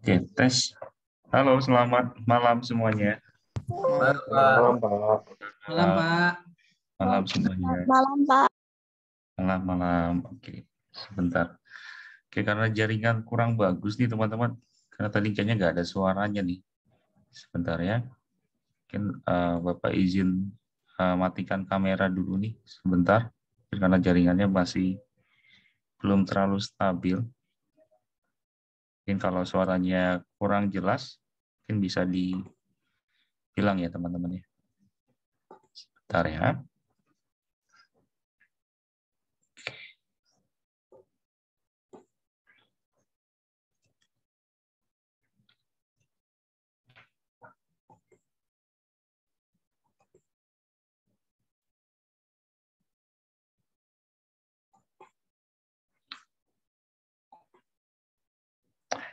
Oke, tes. Halo, selamat malam semuanya. Malam, Pak. Malam, Pak. Malam, Pak. Malam semuanya. Malam, Pak. Malam, malam. Oke, sebentar. Oke, karena jaringan kurang bagus nih, teman-teman. Karena tadi kayaknya nggak ada suaranya nih. Sebentar ya. Mungkin uh, Bapak izin uh, matikan kamera dulu nih, sebentar. Karena jaringannya masih belum terlalu stabil. Mungkin kalau suaranya kurang jelas, mungkin bisa dibilang ya teman-teman ya. Sebentar ya.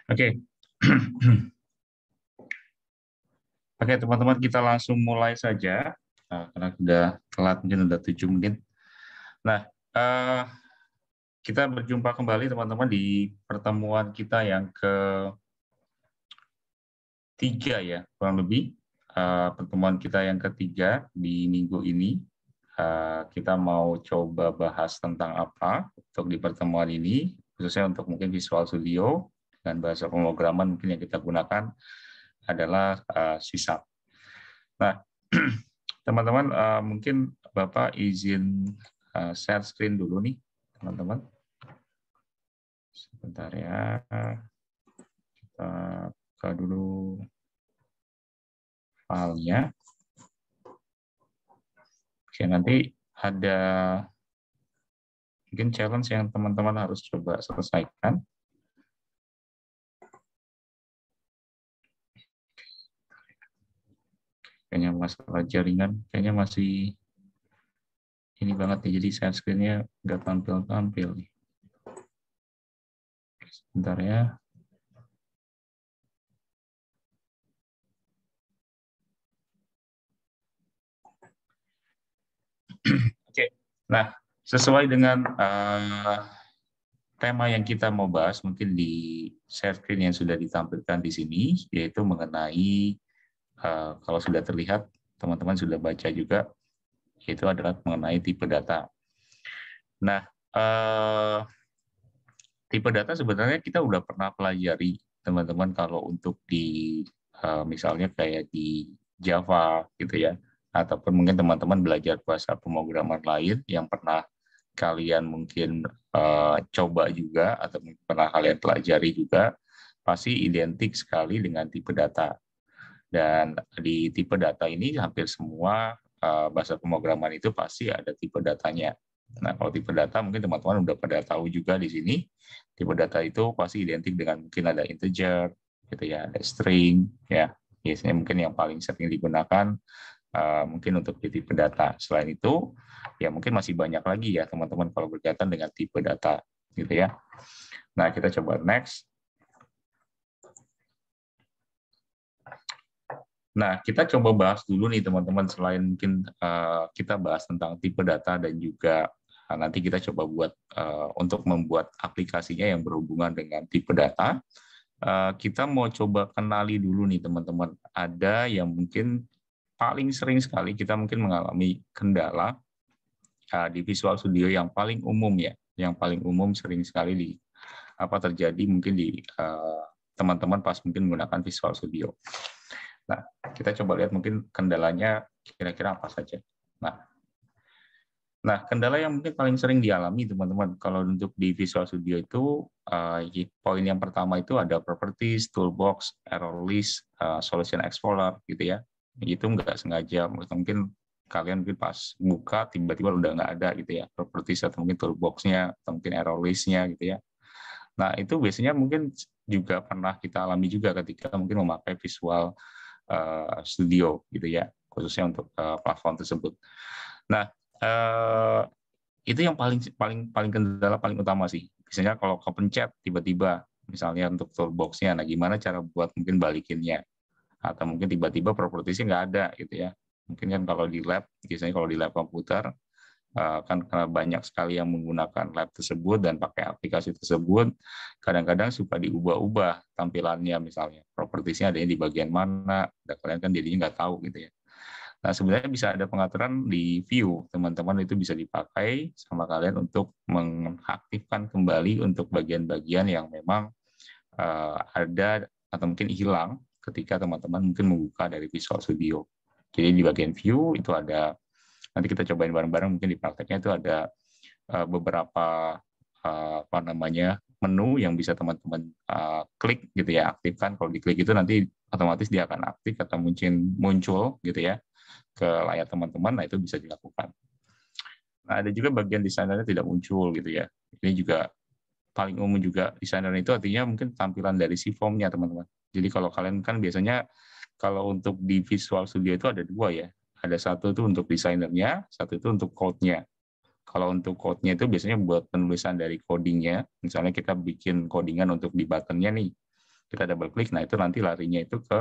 Oke. Okay. Oke, okay, teman-teman kita langsung mulai saja. Nah, karena sudah telat mungkin sudah 7 menit. Nah, uh, kita berjumpa kembali teman-teman di pertemuan kita yang ke tiga ya, kurang lebih. Uh, pertemuan kita yang ketiga di minggu ini. Uh, kita mau coba bahas tentang apa untuk di pertemuan ini, khususnya untuk mungkin Visual Studio, dan bahasa pemrograman mungkin yang kita gunakan adalah eh, sisap. Nah, teman-teman eh, mungkin Bapak izin eh, share screen dulu nih, teman-teman. Sebentar ya. Kita buka dulu filenya. Oke, nanti ada mungkin challenge yang teman-teman harus coba selesaikan. kayaknya masalah jaringan kayaknya masih ini banget ya jadi share screennya nggak tampil-tampil nih sebentar ya Oke, nah sesuai dengan uh, tema yang kita mau bahas mungkin di share screen yang sudah ditampilkan di sini yaitu mengenai Eh, kalau sudah terlihat teman-teman sudah baca juga itu adalah mengenai tipe data. Nah, eh, tipe data sebenarnya kita sudah pernah pelajari teman-teman kalau untuk di eh, misalnya kayak di Java gitu ya ataupun mungkin teman-teman belajar bahasa pemrograman lain yang pernah kalian mungkin coba juga atau pernah kalian pelajari juga pasti identik sekali dengan tipe data dan di tipe data ini hampir semua eh, bahasa pemrograman itu pasti ada tipe datanya. Nah, kalau tipe data mungkin teman-teman udah pada tahu juga di sini, tipe data itu pasti identik dengan mungkin ada integer, gitu ya, ada string, ya. Biasanya mungkin yang paling sering digunakan eh, mungkin untuk di tipe data. Selain itu, ya mungkin masih banyak lagi ya teman-teman kalau berkaitan dengan tipe data, gitu ya. Nah, kita coba next. Nah, kita coba bahas dulu nih teman-teman selain mungkin uh, kita bahas tentang tipe data dan juga uh, nanti kita coba buat uh, untuk membuat aplikasinya yang berhubungan dengan tipe data. Uh, kita mau coba kenali dulu nih teman-teman. Ada yang mungkin paling sering sekali kita mungkin mengalami kendala uh, di Visual Studio yang paling umum ya, yang paling umum sering sekali di apa terjadi mungkin di teman-teman uh, teman -teman pas mungkin menggunakan Visual Studio. Nah, kita coba lihat mungkin kendalanya kira-kira apa saja. Nah, Nah, kendala yang mungkin paling sering dialami teman-teman kalau untuk di Visual Studio itu uh, poin yang pertama itu ada properties, toolbox, error list, uh, solution explorer gitu ya. Itu nggak sengaja mungkin kalian mungkin pas buka tiba-tiba udah nggak ada gitu ya properties atau mungkin toolboxnya atau mungkin error listnya gitu ya. Nah, itu biasanya mungkin juga pernah kita alami juga ketika mungkin memakai visual Eh, studio gitu ya khususnya untuk eh, platform tersebut. Nah eh, itu yang paling paling paling kendala paling utama sih. Biasanya kalau kepencet tiba-tiba misalnya untuk toolboxnya, nah gimana cara buat mungkin balikinnya atau mungkin tiba-tiba propertiesnya nggak ada gitu ya. Mungkin kan kalau di lab biasanya kalau di lab komputer Eh, kan karena banyak sekali yang menggunakan lab tersebut dan pakai aplikasi tersebut kadang-kadang suka diubah-ubah tampilannya misalnya propertisnya adanya di bagian mana dan kalian kan jadinya nggak tahu gitu ya nah sebenarnya bisa ada pengaturan di view teman-teman itu bisa dipakai sama kalian untuk mengaktifkan kembali untuk bagian-bagian yang memang eh, ada atau mungkin hilang ketika teman-teman mungkin membuka dari Visual Studio jadi di bagian view itu ada nanti kita cobain bareng-bareng mungkin di prakteknya itu ada eh, beberapa eh, apa namanya menu yang bisa teman-teman eh, klik gitu ya aktifkan kalau diklik itu nanti otomatis dia akan aktif atau muncul muncul gitu ya ke layar teman-teman nah itu bisa dilakukan nah ada juga bagian desainernya tidak muncul gitu ya ini juga paling umum juga desainer itu artinya mungkin tampilan dari si formnya teman-teman jadi kalau kalian kan biasanya kalau untuk di Visual Studio itu ada dua ya ada satu itu untuk desainernya, satu itu untuk code-nya. Kalau untuk code-nya itu biasanya buat penulisan dari codingnya. Misalnya kita bikin codingan untuk di button-nya nih. Kita double klik, nah itu nanti larinya itu ke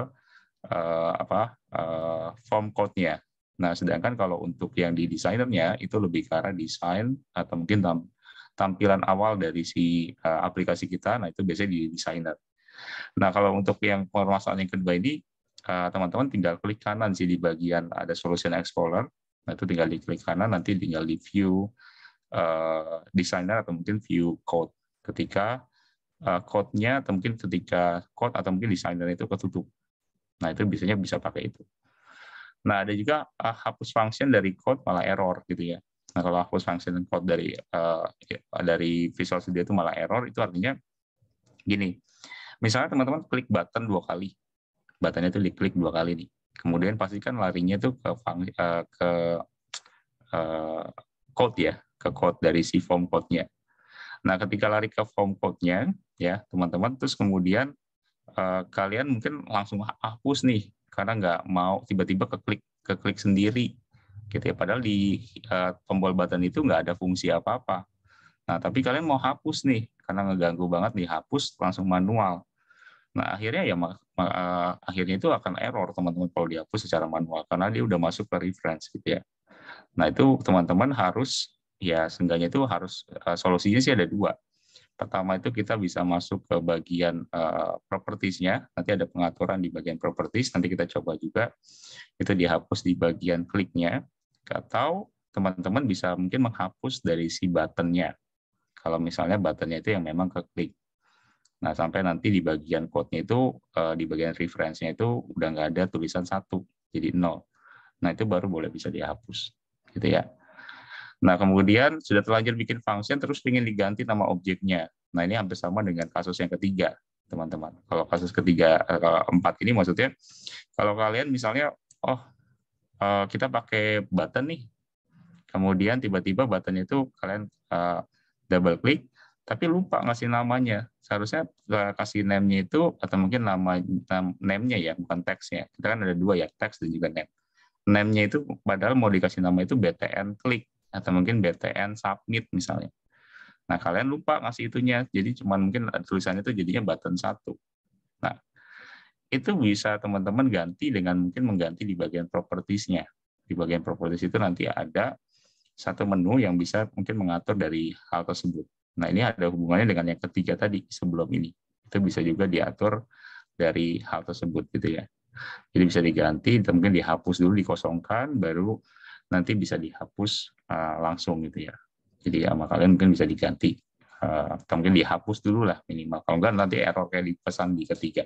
uh, apa uh, form code-nya. Nah, sedangkan kalau untuk yang di desainernya itu lebih ke arah desain atau mungkin tam tampilan awal dari si uh, aplikasi kita. Nah, itu biasanya di desainer. Nah, kalau untuk yang permasalahan yang kedua ini Eh, teman-teman tinggal klik kanan sih di bagian ada Solution Explorer. Nah, itu tinggal diklik kanan, nanti tinggal di view uh, designer atau mungkin view code. Ketika uh, code-nya atau mungkin ketika code atau mungkin designer itu ketutup. Nah, itu biasanya bisa pakai itu. Nah, ada juga uh, hapus function dari code malah error gitu ya. Nah, kalau hapus function code dari uh, dari Visual Studio itu malah error, itu artinya gini. Misalnya teman-teman klik button dua kali. Buttonnya itu diklik dua kali nih. Kemudian pastikan larinya tuh ke uh, ke uh, code ya, ke code dari si form code-nya. Nah, ketika lari ke form code-nya ya, teman-teman terus kemudian uh, kalian mungkin langsung hapus nih karena nggak mau tiba-tiba keklik keklik sendiri gitu ya padahal di uh, tombol button itu nggak ada fungsi apa-apa nah tapi kalian mau hapus nih karena ngeganggu banget nih hapus langsung manual nah akhirnya ya mak Eh, akhirnya itu akan error teman-teman kalau dihapus secara manual karena dia udah masuk ke reference gitu ya. Nah itu teman-teman harus ya seenggaknya itu harus eh, solusinya sih ada dua. Pertama itu kita bisa masuk ke bagian uh, propertiesnya, nanti ada pengaturan di bagian properties, nanti kita coba juga itu dihapus di bagian kliknya, atau teman-teman bisa mungkin menghapus dari si buttonnya. Kalau misalnya buttonnya itu yang memang ke klik. Nah, sampai nanti di bagian code-nya itu, eh, di bagian reference-nya itu udah nggak ada tulisan satu, jadi nol. Nah, itu baru boleh bisa dihapus. Gitu ya. Nah, kemudian sudah terlanjur bikin function, terus ingin diganti nama objeknya. Nah, ini hampir sama dengan kasus yang ketiga, teman-teman. Kalau kasus ketiga, eh, kalau empat ini maksudnya, kalau kalian misalnya, oh, eh, kita pakai button nih, kemudian tiba-tiba button itu kalian double klik, tapi lupa ngasih namanya. Seharusnya kasih name-nya itu atau mungkin nama name-nya ya, bukan teksnya. Kita kan ada dua ya, teks dan juga name. Name-nya itu padahal mau dikasih nama itu BTN klik atau mungkin BTN submit misalnya. Nah, kalian lupa ngasih itunya. Jadi cuma mungkin tulisannya itu jadinya button satu. Nah, itu bisa teman-teman ganti dengan mungkin mengganti di bagian propertiesnya. Di bagian properties itu nanti ada satu menu yang bisa mungkin mengatur dari hal tersebut Nah, ini ada hubungannya dengan yang ketiga tadi sebelum ini. Itu bisa juga diatur dari hal tersebut gitu ya. Jadi bisa diganti, mungkin dihapus dulu, dikosongkan, baru nanti bisa dihapus uh, langsung gitu ya. Jadi sama kalian mungkin bisa diganti, uh, atau mungkin dihapus dulu lah minimal. Kalau enggak nanti error kayak dipesan di ketiga.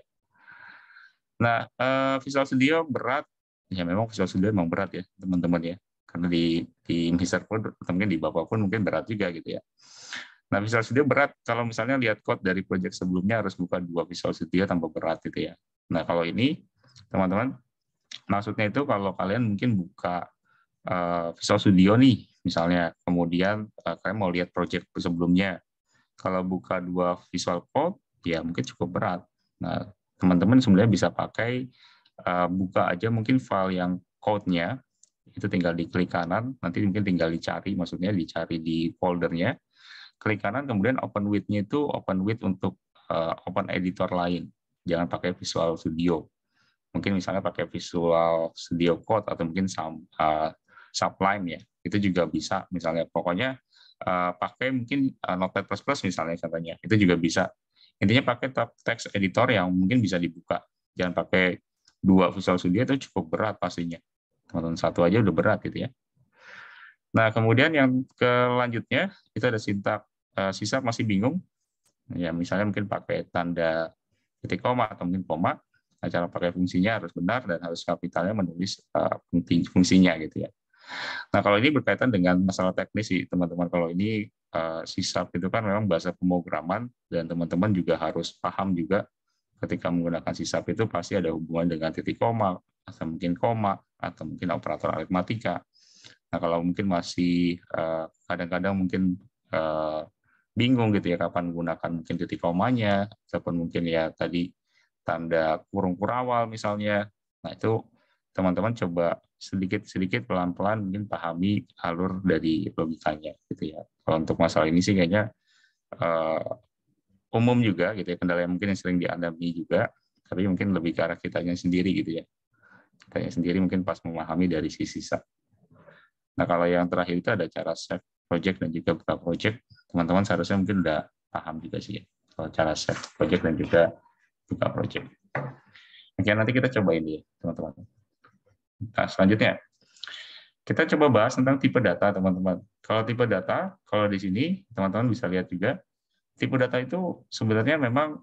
Nah, uh, Visual Studio berat, ya memang Visual Studio memang berat ya teman-teman ya. Karena di, di Mister pun, mungkin di Bapak pun mungkin berat juga gitu ya. Nah, visual studio berat. Kalau misalnya lihat code dari project sebelumnya harus buka dua visual studio tanpa berat itu ya. Nah, kalau ini teman-teman maksudnya itu kalau kalian mungkin buka uh, visual studio nih misalnya, kemudian uh, kalian mau lihat project sebelumnya. Kalau buka dua visual code ya mungkin cukup berat. Nah, teman-teman sebenarnya bisa pakai uh, buka aja mungkin file yang code-nya itu tinggal diklik kanan, nanti mungkin tinggal dicari, maksudnya dicari di foldernya, klik kanan kemudian open width nya itu open width untuk uh, open editor lain. Jangan pakai Visual Studio. Mungkin misalnya pakai Visual Studio Code atau mungkin some, uh, Sublime ya. Itu juga bisa misalnya pokoknya uh, pakai mungkin uh, Notepad++ misalnya contohnya. Itu juga bisa. Intinya pakai tab text editor yang mungkin bisa dibuka. Jangan pakai dua Visual Studio itu cukup berat pastinya. Teman-teman satu aja udah berat gitu ya. Nah, kemudian yang kelanjutnya kita ada sintak Eh, sisa masih bingung, ya misalnya mungkin pakai tanda titik koma atau mungkin koma, nah, cara pakai fungsinya harus benar dan harus kapitalnya menulis uh, fungsinya gitu ya. Nah kalau ini berkaitan dengan masalah teknis sih teman-teman, kalau ini eh, sisa itu kan memang bahasa pemrograman dan teman-teman juga harus paham juga ketika menggunakan sisa itu pasti ada hubungan dengan titik koma, atau mungkin koma, atau mungkin operator aritmatika. Nah kalau mungkin masih kadang-kadang mungkin bingung gitu ya kapan menggunakan mungkin titik komanya ataupun mungkin ya tadi tanda kurung kurawal misalnya. Nah itu teman-teman coba sedikit-sedikit pelan-pelan mungkin pahami alur dari logikanya gitu ya. Kalau untuk masalah ini sih kayaknya uh, umum juga gitu ya kendala yang mungkin yang sering dialami juga, tapi mungkin lebih ke arah kitanya sendiri gitu ya. Kitanya sendiri mungkin pas memahami dari sisi sisa. Nah kalau yang terakhir itu ada cara save project dan juga buka project, teman-teman seharusnya mungkin udah paham juga sih ya, kalau cara set project dan juga buka project. Oke, nanti kita coba ini ya, teman-teman. Nah, selanjutnya, kita coba bahas tentang tipe data, teman-teman. Kalau tipe data, kalau di sini, teman-teman bisa lihat juga, tipe data itu sebenarnya memang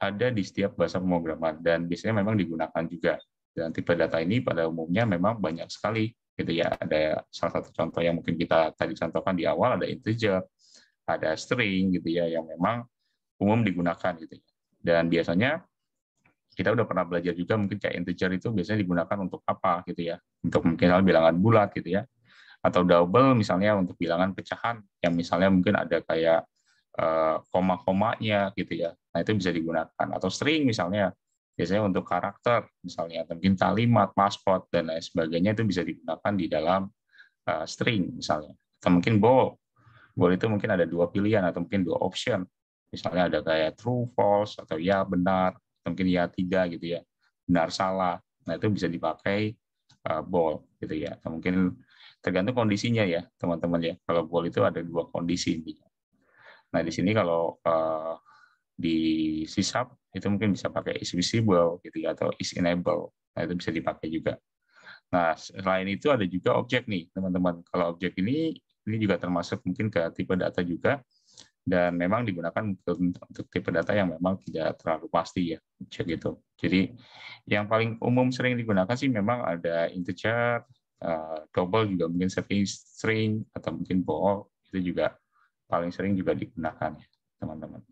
ada di setiap bahasa pemrograman, dan biasanya memang digunakan juga. Dan tipe data ini pada umumnya memang banyak sekali gitu ya ada salah satu contoh yang mungkin kita tadi contohkan di awal ada integer ada string gitu ya yang memang umum digunakan gitu ya. dan biasanya kita udah pernah belajar juga mungkin kayak integer itu biasanya digunakan untuk apa gitu ya untuk mungkin bilangan bulat gitu ya atau double misalnya untuk bilangan pecahan yang misalnya mungkin ada kayak eh, koma-komanya gitu ya. Nah itu bisa digunakan atau string misalnya biasanya untuk karakter misalnya mungkin kalimat maskot dan lain sebagainya itu bisa digunakan di dalam uh, string misalnya atau mungkin bool bool itu mungkin ada dua pilihan atau mungkin dua option misalnya ada kayak true false atau ya benar atau mungkin ya tidak gitu ya benar salah nah itu bisa dipakai uh, eh, bool gitu ya atau mungkin tergantung kondisinya ya teman-teman ya kalau bool itu ada dua kondisi nah di sini kalau uh, di sisap itu mungkin bisa pakai is visible gitu ya atau is enable nah itu bisa dipakai juga nah selain itu ada juga objek nih teman-teman kalau objek ini ini juga termasuk mungkin ke tipe data juga dan memang digunakan untuk, tipe data yang memang tidak terlalu pasti ya objek itu jadi yang paling umum sering digunakan sih memang ada integer eh, double juga mungkin string string atau mungkin bool itu juga paling sering juga digunakan ya teman-teman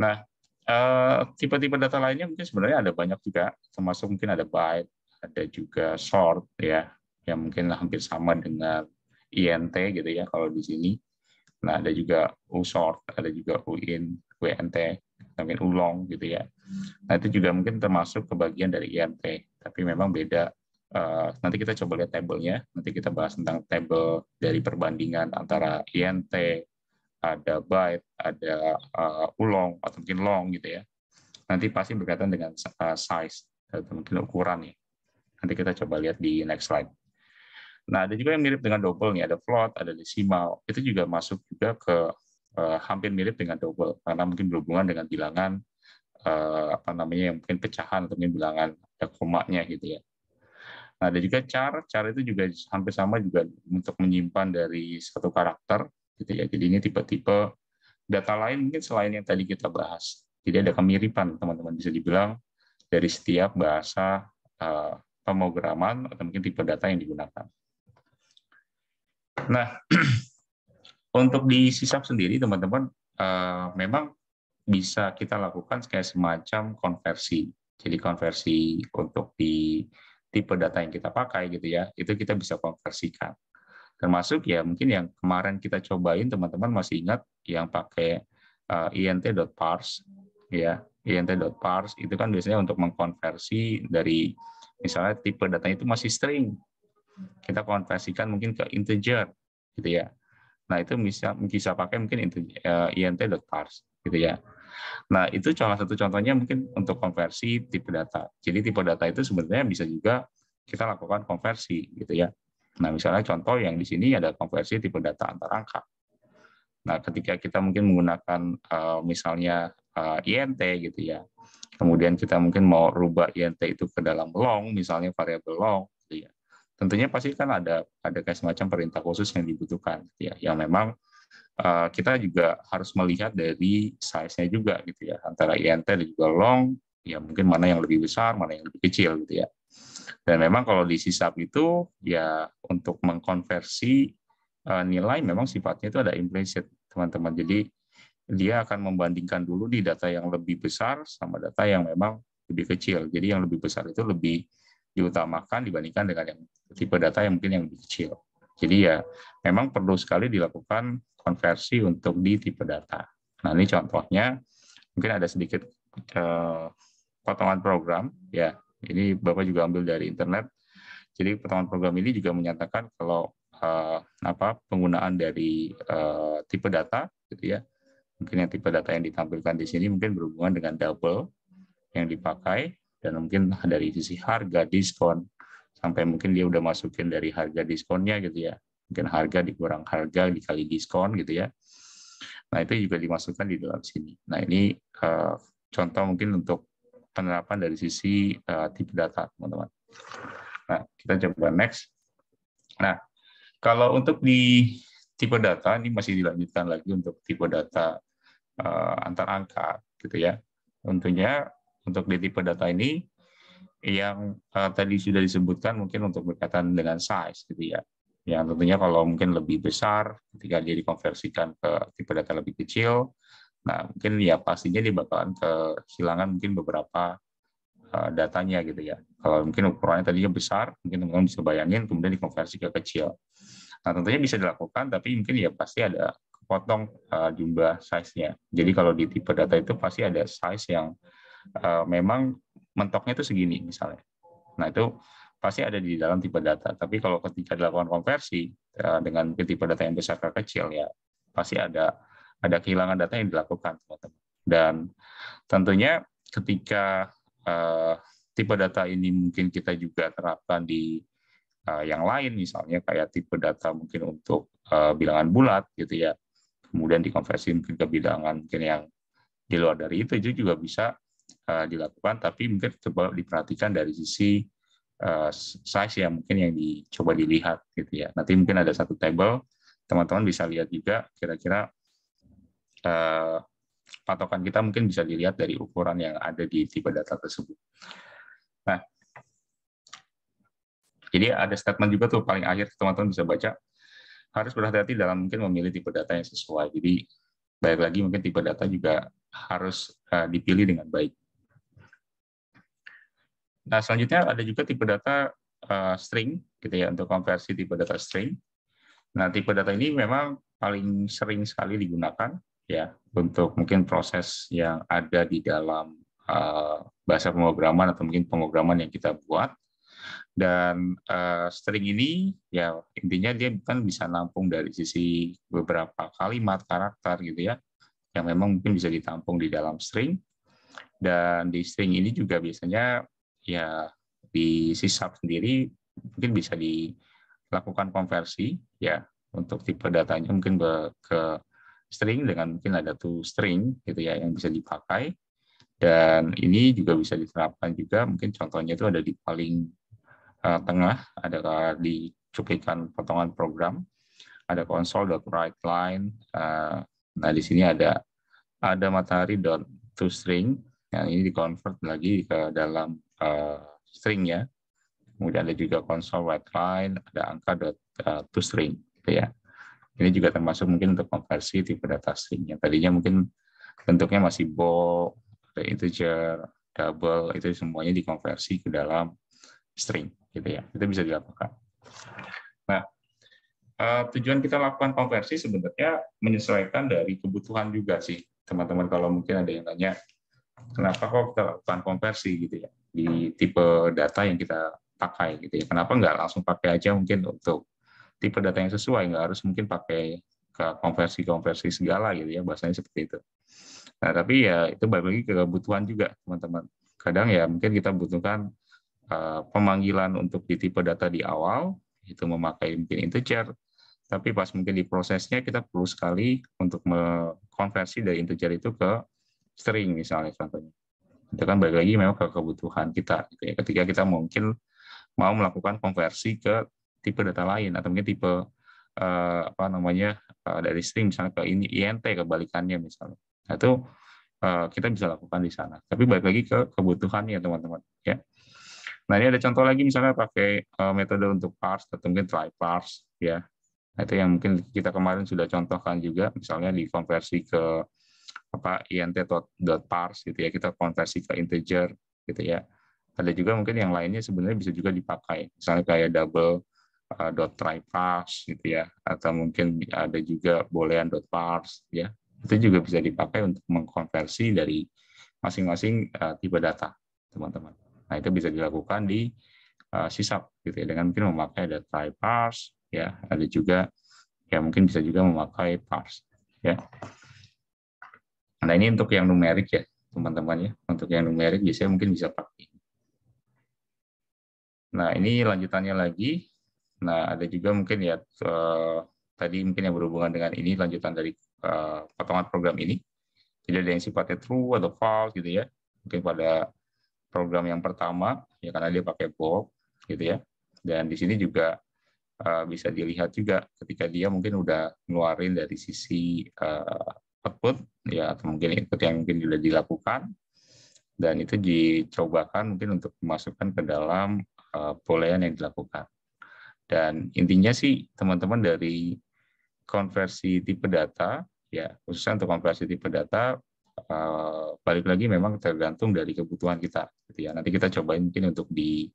nah Eh, tipe-tipe uh, data lainnya mungkin sebenarnya ada banyak juga, termasuk mungkin ada byte, ada juga sort ya, yang mungkin hampir sama dengan INT gitu ya kalau di sini. Nah, ada juga usort, ada juga uin, UNT, mungkin ulong gitu ya. Nah, itu juga mungkin termasuk kebagian dari INT, tapi memang beda Uh, nanti kita coba lihat tabelnya, nanti kita bahas tentang tabel dari perbandingan antara INT, ada byte, ada uh, ulong atau mungkin long gitu ya. Nanti pasti berkaitan dengan eh, size atau mungkin ukuran ya. Nanti kita coba lihat di next slide. Nah, ada juga yang mirip dengan double nih, ada float, ada desimal. Itu juga masuk juga ke uh, hampir mirip dengan double karena mungkin berhubungan dengan bilangan uh, apa namanya yang mungkin pecahan atau mungkin bilangan ada komanya gitu ya. Nah, ada juga char, char itu juga hampir sama juga untuk menyimpan dari satu karakter gitu ya. Jadi ini tipe-tipe data lain mungkin selain yang tadi kita bahas. Jadi ada kemiripan teman-teman bisa dibilang dari setiap bahasa eh, pemrograman atau mungkin tipe data yang digunakan. Nah, untuk di sisap sendiri teman-teman eh, memang bisa kita lakukan kayak semacam konversi. Jadi konversi untuk di tipe data yang kita pakai gitu ya, itu kita bisa konversikan. Termasuk ya mungkin yang kemarin kita cobain teman-teman masih ingat yang pakai uh, eh, int.parse ya int.parse itu kan biasanya untuk mengkonversi dari misalnya tipe data itu masih string kita konversikan mungkin ke integer gitu ya nah itu bisa bisa pakai mungkin int.parse eh, gitu ya nah itu salah satu contohnya mungkin untuk konversi tipe data jadi tipe data itu sebenarnya bisa juga kita lakukan konversi gitu ya Nah, misalnya contoh yang di sini ada konversi tipe data antar angka. Nah, ketika kita mungkin menggunakan eh, misalnya eh, INT gitu ya, kemudian kita mungkin mau rubah INT itu ke dalam long, misalnya variabel long, gitu ya. Tentunya pasti kan ada ada kayak semacam perintah khusus yang dibutuhkan, gitu ya, yang memang eh, kita juga harus melihat dari size-nya juga gitu ya, antara INT dan juga long, ya mungkin mana yang lebih besar, mana yang lebih kecil gitu ya. Dan memang kalau di sisap itu ya untuk mengkonversi eh, nilai memang sifatnya itu ada implicit, teman-teman. Jadi dia akan membandingkan dulu di data yang lebih besar sama data yang memang lebih kecil. Jadi yang lebih besar itu lebih diutamakan dibandingkan dengan yang tipe data yang mungkin yang lebih kecil. Jadi ya memang perlu sekali dilakukan konversi untuk di tipe data. Nah ini contohnya mungkin ada sedikit eh, potongan program ya ini Bapak juga ambil dari internet. Jadi pertemuan program ini juga menyatakan kalau uh, apa penggunaan dari uh, tipe data gitu ya. Mungkin yang tipe data yang ditampilkan di sini mungkin berhubungan dengan double yang dipakai dan mungkin dari sisi harga diskon sampai mungkin dia udah masukin dari harga diskonnya gitu ya. Mungkin harga dikurang harga dikali diskon gitu ya. Nah, itu juga dimasukkan di dalam sini. Nah, ini uh, contoh mungkin untuk penerapan dari sisi uh, tipe data, teman-teman. Nah, kita coba next. Nah, kalau untuk di tipe data ini masih dilanjutkan lagi untuk tipe data uh, antar angka, gitu ya. Tentunya untuk di tipe data ini yang uh, tadi sudah disebutkan mungkin untuk berkaitan dengan size, gitu ya. Yang tentunya kalau mungkin lebih besar ketika dia dikonversikan ke tipe data lebih kecil, Nah, mungkin ya pastinya di bakalan kehilangan mungkin beberapa uh, datanya gitu ya. Kalau mungkin ukurannya tadinya besar, mungkin teman-teman bisa bayangin, kemudian dikonversi ke kecil. Nah, tentunya bisa dilakukan, tapi mungkin ya pasti ada kepotong uh, jumlah size-nya. Jadi kalau di tipe data itu pasti ada size yang uh, memang mentoknya itu segini misalnya. Nah, itu pasti ada di dalam tipe data. Tapi kalau ketika dilakukan konversi uh, dengan tipe data yang besar ke kecil, ya pasti ada ada kehilangan data yang dilakukan teman-teman. Dan tentunya ketika uh, tipe data ini mungkin kita juga terapkan di uh, yang lain misalnya kayak tipe data mungkin untuk uh, bilangan bulat gitu ya. Kemudian dikonversi mungkin ke bilangan mungkin yang di luar dari itu juga bisa uh, dilakukan tapi mungkin coba diperhatikan dari sisi uh, size yang mungkin yang dicoba dilihat gitu ya nanti mungkin ada satu table teman-teman bisa lihat juga kira-kira Eh, patokan kita mungkin bisa dilihat dari ukuran yang ada di tipe data tersebut. Nah, jadi ada statement juga tuh paling akhir teman-teman bisa baca harus berhati-hati dalam mungkin memilih tipe data yang sesuai. Jadi baik lagi mungkin tipe data juga harus eh, dipilih dengan baik. Nah, selanjutnya ada juga tipe data eh, string gitu ya untuk konversi tipe data string. Nah, tipe data ini memang paling sering sekali digunakan ya untuk mungkin proses yang ada di dalam uh, bahasa pemrograman atau mungkin pemrograman yang kita buat dan uh, string ini ya intinya dia kan bisa nampung dari sisi beberapa kalimat karakter gitu ya yang memang mungkin bisa ditampung di dalam string dan di string ini juga biasanya ya di sisap sendiri mungkin bisa dilakukan konversi ya untuk tipe datanya mungkin ke, ke string dengan mungkin ada two string gitu ya yang bisa dipakai dan ini juga bisa diterapkan juga mungkin contohnya itu ada di paling uh, tengah ada di cuplikan potongan program ada dot right line uh, nah di sini ada ada matahari dot to string yang nah, ini convert lagi ke dalam uh, string ya kemudian ada juga console right line ada angka dot uh, to string gitu ya ini juga termasuk mungkin untuk konversi tipe data stringnya. Tadinya mungkin bentuknya masih bool, ada integer, double, itu semuanya dikonversi ke dalam string, gitu ya. Itu bisa dilakukan. Nah, eh, tujuan kita lakukan konversi sebenarnya menyesuaikan dari kebutuhan juga sih, teman-teman. Kalau mungkin ada yang tanya, kenapa kok kita lakukan konversi gitu ya di tipe data yang kita pakai gitu ya. Kenapa nggak langsung pakai aja mungkin untuk tipe data yang sesuai, nggak harus mungkin pakai ke konversi-konversi segala gitu ya, bahasanya seperti itu. Nah, tapi ya itu balik lagi ke kebutuhan juga, teman-teman. Kadang ya mungkin kita butuhkan uh, pemanggilan untuk di tipe data di awal, itu memakai mungkin integer, tapi pas mungkin di prosesnya kita perlu sekali untuk mengkonversi dari integer itu ke string misalnya contohnya. Itu kan balik lagi memang ke kebutuhan kita. Gitu ya. Ketika kita mungkin mau melakukan konversi ke tipe data lain atau mungkin tipe uh, apa namanya uh, dari string misalnya ke ini INT kebalikannya misalnya. Nah, itu uh, kita bisa lakukan di sana. Tapi balik lagi ke kebutuhannya teman-teman ya. Nah, ini ada contoh lagi misalnya pakai uh, metode untuk parse atau mungkin try parse ya. Nah, itu yang mungkin kita kemarin sudah contohkan juga misalnya dikonversi ke apa int int.parse gitu ya kita konversi ke integer gitu ya ada juga mungkin yang lainnya sebenarnya bisa juga dipakai misalnya kayak double Eh, .tryparse gitu ya atau mungkin ada juga boolean .parse ya itu juga bisa dipakai untuk mengkonversi dari masing-masing uh, tipe data teman-teman nah itu bisa dilakukan di uh, eh, sisap gitu ya dengan mungkin memakai ada tryparse ya ada juga ya mungkin bisa juga memakai parse ya nah ini untuk yang numerik ya teman-teman ya untuk yang numerik biasanya mungkin bisa pakai Nah, ini lanjutannya lagi. Nah, ada juga mungkin ya uh, tadi mungkin yang berhubungan dengan ini lanjutan dari uh, potongan program ini. Jadi ada yang sifatnya true atau false gitu ya. Mungkin pada program yang pertama ya karena dia pakai bob gitu ya. Dan di sini juga uh, bisa dilihat juga ketika dia mungkin udah ngeluarin dari sisi output ya atau mungkin input yang mungkin sudah dilakukan dan itu dicobakan mungkin untuk memasukkan ke dalam uh, yang dilakukan. Dan intinya sih teman-teman dari konversi tipe data, ya khususnya untuk konversi tipe data, eh, balik lagi memang tergantung dari kebutuhan kita. Gitu ya. Nanti kita cobain mungkin untuk di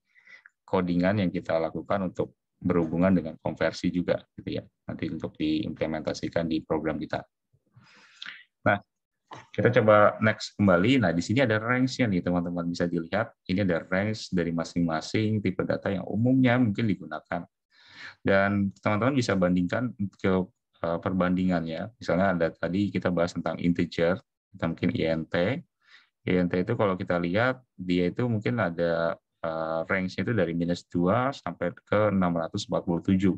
codingan yang kita lakukan untuk berhubungan dengan konversi juga, gitu ya. Nanti untuk diimplementasikan di program kita. Nah, kita coba next kembali. Nah, di sini ada range-nya nih, teman-teman bisa dilihat. Ini ada range dari masing-masing tipe data yang umumnya mungkin digunakan. Dan teman-teman bisa bandingkan ke eh, perbandingannya. Misalnya ada tadi kita bahas tentang integer, kita mungkin INT. INT itu kalau kita lihat, dia itu mungkin ada eh, range itu dari minus dua sampai ke 647.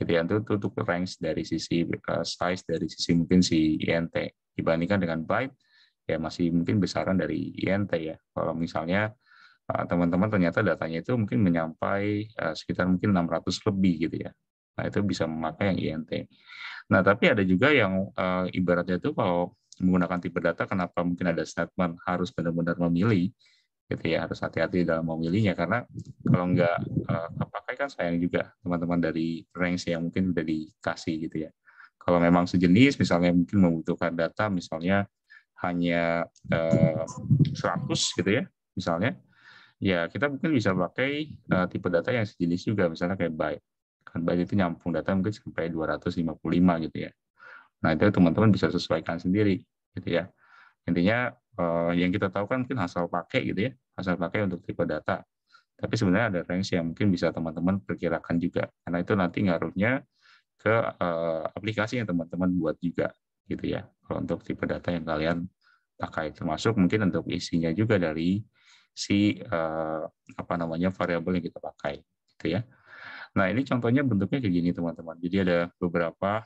Gitu ya, itu untuk range dari sisi eh, size, dari sisi mungkin si INT. Dibandingkan dengan byte, ya masih mungkin besaran dari INT ya. Kalau misalnya Eh, teman-teman ternyata datanya itu mungkin menyampai eh, sekitar mungkin 600 lebih gitu ya. Nah, itu bisa memakai yang INT. Nah, tapi ada juga yang uh, ibaratnya itu kalau menggunakan tipe data kenapa mungkin ada statement harus benar-benar memilih gitu ya, harus hati-hati dalam memilihnya karena kalau nggak uh, pakai kan sayang juga teman-teman dari range yang mungkin sudah dikasih gitu ya. Kalau memang sejenis misalnya mungkin membutuhkan data misalnya hanya uh, 100 gitu ya misalnya Ya, kita mungkin bisa pakai uh, tipe data yang sejenis juga, misalnya kayak byte. Kan byte itu nyampung data mungkin sampai 255 gitu ya. Nah, itu teman-teman bisa sesuaikan sendiri gitu ya. Intinya uh, yang kita tahu kan mungkin asal pakai gitu ya, asal pakai untuk tipe data. Tapi sebenarnya ada range yang mungkin bisa teman-teman perkirakan juga, karena itu nanti ngaruhnya ke uh, aplikasi yang teman-teman buat juga gitu ya. Kalau untuk tipe data yang kalian pakai termasuk mungkin untuk isinya juga dari si uh, apa namanya variabel yang kita pakai, gitu ya. Nah ini contohnya bentuknya kayak gini teman-teman. Jadi ada beberapa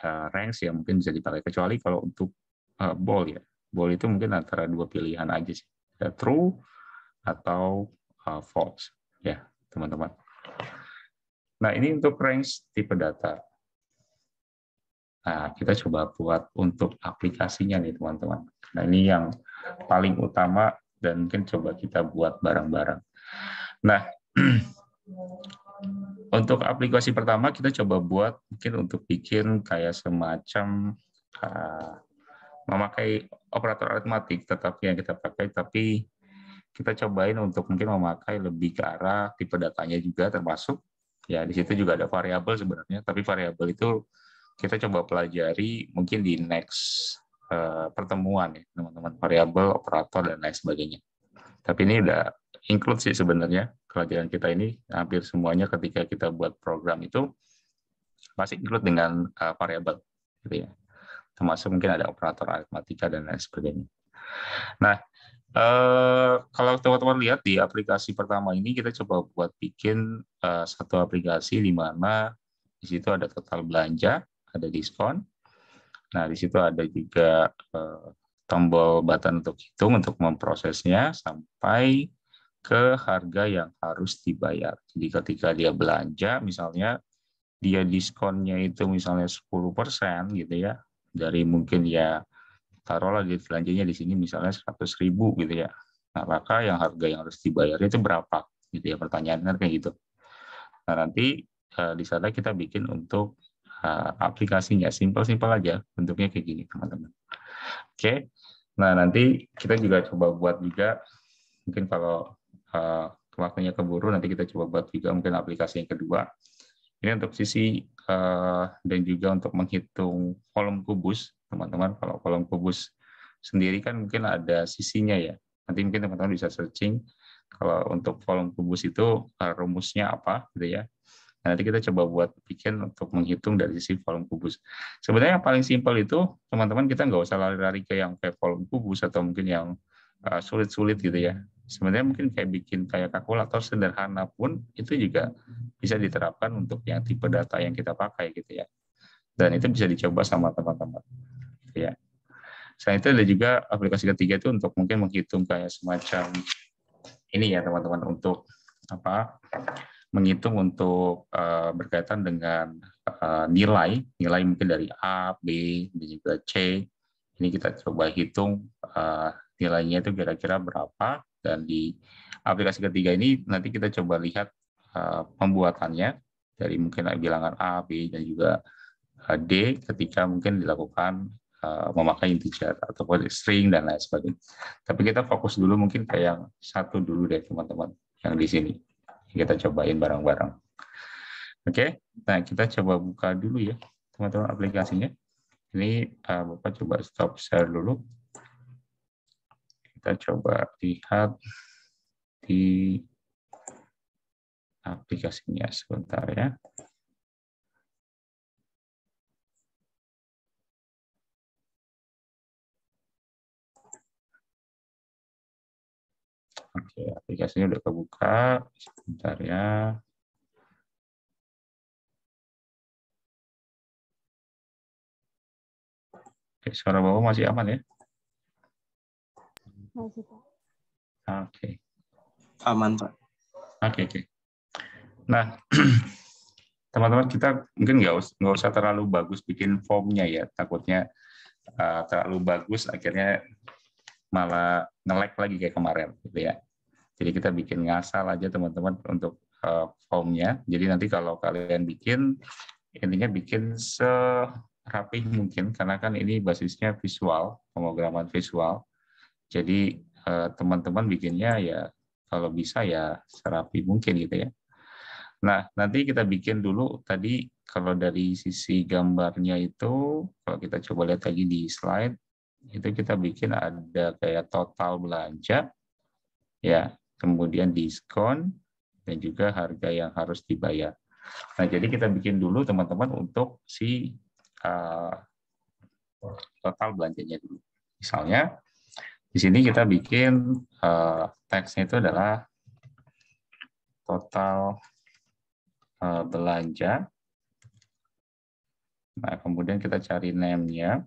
uh, ranks yang mungkin bisa dipakai kecuali kalau untuk uh, ball ya. Ball itu mungkin antara dua pilihan aja sih, ada true atau uh, false ya teman-teman. Nah ini untuk range tipe data. Nah, kita coba buat untuk aplikasinya nih teman-teman. Nah, ini yang paling utama dan mungkin coba kita buat barang-barang. Nah, untuk aplikasi pertama kita coba buat mungkin untuk bikin kayak semacam uh, memakai operator aritmatik tetapi yang kita pakai tapi kita cobain untuk mungkin memakai lebih ke arah tipe datanya juga termasuk ya di situ juga ada variabel sebenarnya tapi variabel itu kita coba pelajari mungkin di next Eh, pertemuan ya, teman-teman variabel, operator dan lain sebagainya. Tapi ini udah include sih sebenarnya pelajaran kita ini hampir semuanya ketika kita buat program itu masih include dengan uh, variabel gitu ya. Termasuk mungkin ada operator aritmatika dan lain sebagainya. Nah, Uh, kalau teman-teman lihat di aplikasi pertama ini kita coba buat bikin uh, satu aplikasi di mana di situ ada total belanja, ada diskon, Nah, di situ ada juga eh, tombol button untuk hitung untuk memprosesnya sampai ke harga yang harus dibayar. Jadi ketika dia belanja, misalnya dia diskonnya itu misalnya 10% gitu ya, dari mungkin ya taruhlah di belanjanya di sini misalnya 100 ribu gitu ya. Nah, maka yang harga yang harus dibayar itu berapa? Gitu ya, pertanyaannya kayak gitu. Nah, nanti eh, di sana kita bikin untuk Eh, aplikasinya. Simpel-simpel aja bentuknya kayak gini, teman-teman. Oke. Nah, nanti kita juga coba buat juga mungkin kalau uh, waktunya keburu nanti kita coba buat juga mungkin aplikasi yang kedua. Ini untuk sisi uh, dan juga untuk menghitung kolom kubus, teman-teman. Kalau kolom kubus sendiri kan mungkin ada sisinya ya. Nanti mungkin teman-teman bisa searching kalau untuk kolom kubus itu rumusnya apa gitu ya nanti kita coba buat bikin untuk menghitung dari sisi volume kubus. Sebenarnya yang paling simpel itu, teman-teman, kita nggak usah lari-lari ke yang kayak volume kubus atau mungkin yang eh, sulit-sulit gitu ya. Sebenarnya mungkin kayak bikin kayak kalkulator sederhana pun itu juga bisa diterapkan untuk yang tipe data yang kita pakai gitu ya. Dan itu bisa dicoba sama teman-teman. Gitu ya. Selain itu ada juga aplikasi ketiga itu untuk mungkin menghitung kayak semacam ini ya teman-teman untuk apa menghitung untuk uh, berkaitan dengan uh, nilai, nilai mungkin dari A, B, dan juga C. Ini kita coba hitung uh, nilainya itu kira-kira berapa dan di aplikasi ketiga ini nanti kita coba lihat uh, pembuatannya dari mungkin bilangan A, B, dan juga D ketika mungkin dilakukan uh, memakai integer ataupun string dan lain sebagainya. Tapi kita fokus dulu mungkin kayak yang satu dulu deh teman-teman yang di sini kita cobain bareng-bareng. Oke, nah kita coba buka dulu ya teman-teman aplikasinya. Ini uh, Bapak coba stop share dulu. Kita coba lihat di aplikasinya sebentar ya. Oke, aplikasinya udah kebuka. Sebentar ya. Oke, suara bawah masih aman ya? Masih, Pak. Oke. Aman, Pak. Oke, oke. Nah, teman-teman kita mungkin nggak usah, usah terlalu bagus bikin formnya ya takutnya uh, terlalu bagus akhirnya malah ngelek lagi kayak kemarin gitu ya. Jadi kita bikin ngasal aja teman-teman untuk uh, formnya. Jadi nanti kalau kalian bikin intinya bikin serapi mungkin karena kan ini basisnya visual, pemrograman visual. Jadi eh, teman-teman uh, bikinnya ya kalau bisa ya serapi mungkin gitu ya. Nah, nanti kita bikin dulu tadi kalau dari sisi gambarnya itu, kalau kita coba lihat lagi di slide, itu kita bikin ada kayak total belanja ya kemudian diskon dan juga harga yang harus dibayar nah jadi kita bikin dulu teman-teman untuk si uh, total belanjanya dulu misalnya di sini kita bikin uh, teksnya itu adalah total uh, belanja nah kemudian kita cari name-nya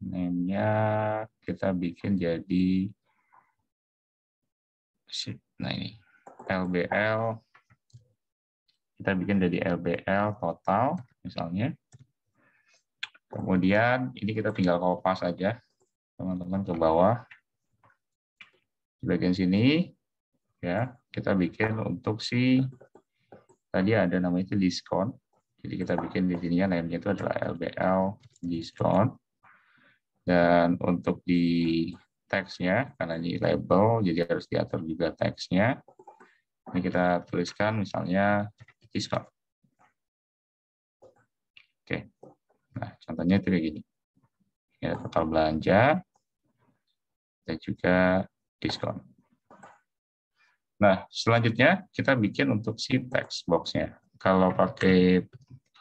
Name-nya kita bikin jadi nah ini LBL kita bikin jadi LBL total misalnya. Kemudian ini kita tinggal copas aja teman-teman ke bawah. Di bagian sini ya, kita bikin untuk si tadi ada namanya itu diskon. Jadi kita bikin di sini ya, namanya itu adalah LBL diskon. Dan untuk di teksnya, karena ini label, jadi harus diatur juga teksnya. Ini kita tuliskan misalnya diskon. Oke, nah contohnya itu kayak gini. Ya, total belanja, dan juga diskon. Nah, selanjutnya kita bikin untuk si text boxnya. Kalau pakai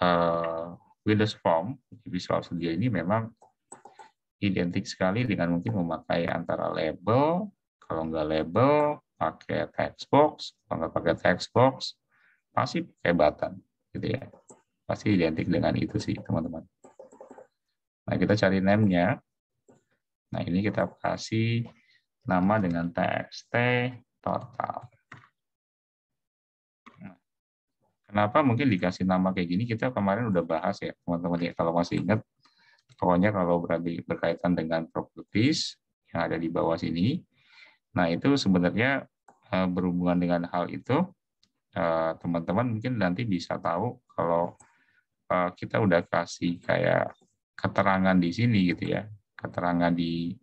uh, Windows Form, Visual Studio ini memang identik sekali dengan mungkin memakai antara label, kalau nggak label, pakai text box, kalau nggak pakai text box, pasti pakai button, gitu ya. Pasti identik dengan itu sih, teman-teman. Nah, kita cari name-nya. Nah, ini kita kasih nama dengan txt total. Nah, kenapa mungkin dikasih nama kayak gini? Kita kemarin udah bahas ya, teman-teman ya. Kalau masih ingat, pokoknya kalau berarti berkaitan dengan properties yang ada di bawah sini, nah itu sebenarnya eh, berhubungan dengan hal itu, eh, teman-teman mungkin nanti bisa tahu kalau eh, kita udah kasih kayak keterangan di sini gitu ya, keterangan di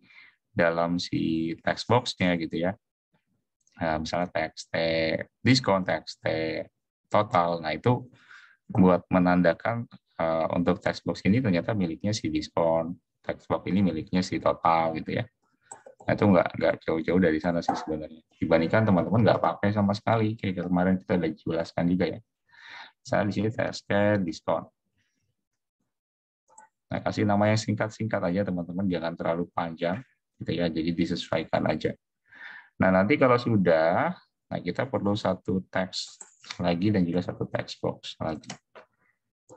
dalam si text box gitu ya. Nah, misalnya text T, diskon, text T total. Nah, itu buat menandakan uh, untuk textbox ini ternyata miliknya si diskon, textbox ini miliknya si total gitu ya. Nah itu nggak nggak jauh-jauh dari sana sih sebenarnya. Dibandingkan teman-teman nggak pakai sama sekali, kayak kemarin kita udah jelaskan juga ya. Saya di sini scan diskon. Nah kasih nama yang singkat-singkat aja teman-teman, jangan terlalu panjang gitu ya. Jadi disesuaikan aja. Nah nanti kalau sudah, nah kita perlu satu teks lagi dan juga satu text box lagi.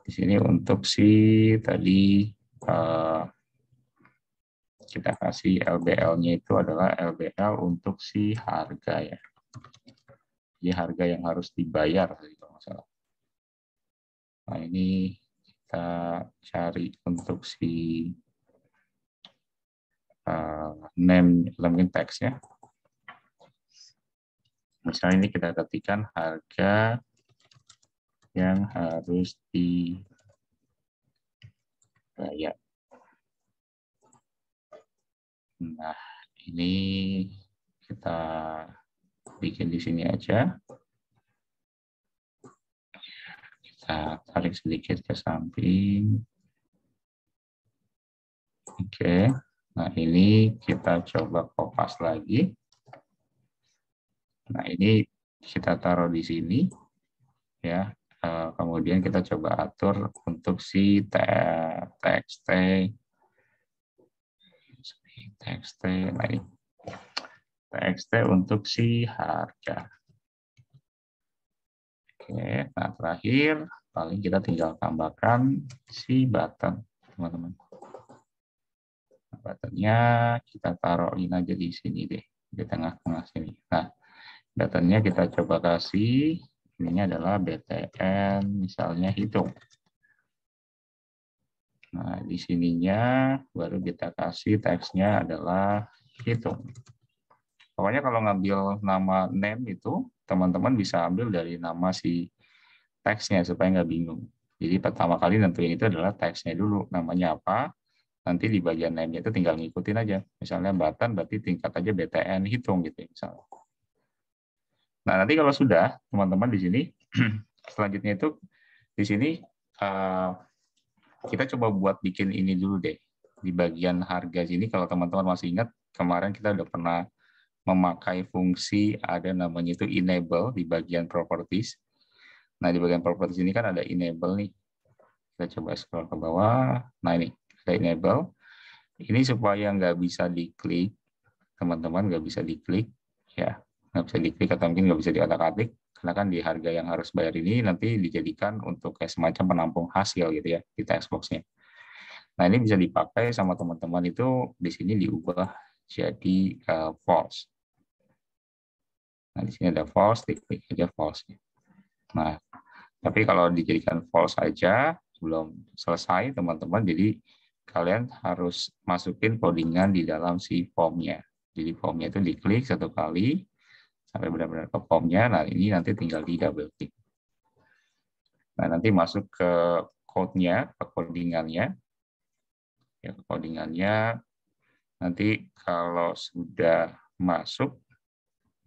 Di sini untuk si tadi uh, kita kasih LBL-nya itu adalah LBL untuk si harga ya. Jadi harga yang harus dibayar kalau salah. Nah ini kita cari untuk si uh, name mungkin teks ya. Misalnya ini kita ketikkan harga yang harus dibayar. Nah, ini kita bikin di sini aja. Kita tarik sedikit ke samping. Oke, nah ini kita coba kopas lagi. Nah, ini kita taruh di sini. Ya, Eh, kemudian kita coba atur untuk si txt txt lain txt untuk si harga oke nah terakhir paling kita tinggal tambahkan si button teman-teman nah, buttonnya kita taruhin aja di sini deh di tengah-tengah sini nah buttonnya kita coba kasih ini adalah BTN misalnya hitung. Nah, di sininya baru kita kasih teksnya adalah hitung. Pokoknya kalau ngambil nama name itu, teman-teman bisa ambil dari nama si teksnya supaya nggak bingung. Jadi pertama kali tentunya itu adalah teksnya dulu, namanya apa, nanti di bagian name-nya itu tinggal ngikutin aja. Misalnya button berarti tingkat aja BTN hitung gitu ya, misalnya. Nah, nanti kalau sudah, teman-teman di sini, selanjutnya itu di sini eh, kita coba buat bikin ini dulu deh. Di bagian harga sini, kalau teman-teman masih ingat, kemarin kita udah pernah memakai fungsi ada namanya itu enable di bagian properties. Nah, di bagian properties ini kan ada enable nih. Kita coba scroll ke bawah. Nah, ini ada enable. Ini supaya nggak bisa diklik, teman-teman nggak bisa diklik. ya nggak bisa diklik atau mungkin nggak bisa diotak atik karena kan di harga yang harus bayar ini nanti dijadikan untuk kayak semacam penampung hasil gitu ya di text Nah ini bisa dipakai sama teman-teman itu di sini diubah jadi uh, false. Nah di sini ada false, diklik aja false. Nah tapi kalau dijadikan false saja belum selesai teman-teman jadi kalian harus masukin codingan di dalam si formnya. Jadi formnya itu diklik satu kali, sampai benar-benar ke formnya. Nah, ini nanti tinggal di double click Nah, nanti masuk ke code-nya, ke codingannya. Ya, codingannya nanti kalau sudah masuk,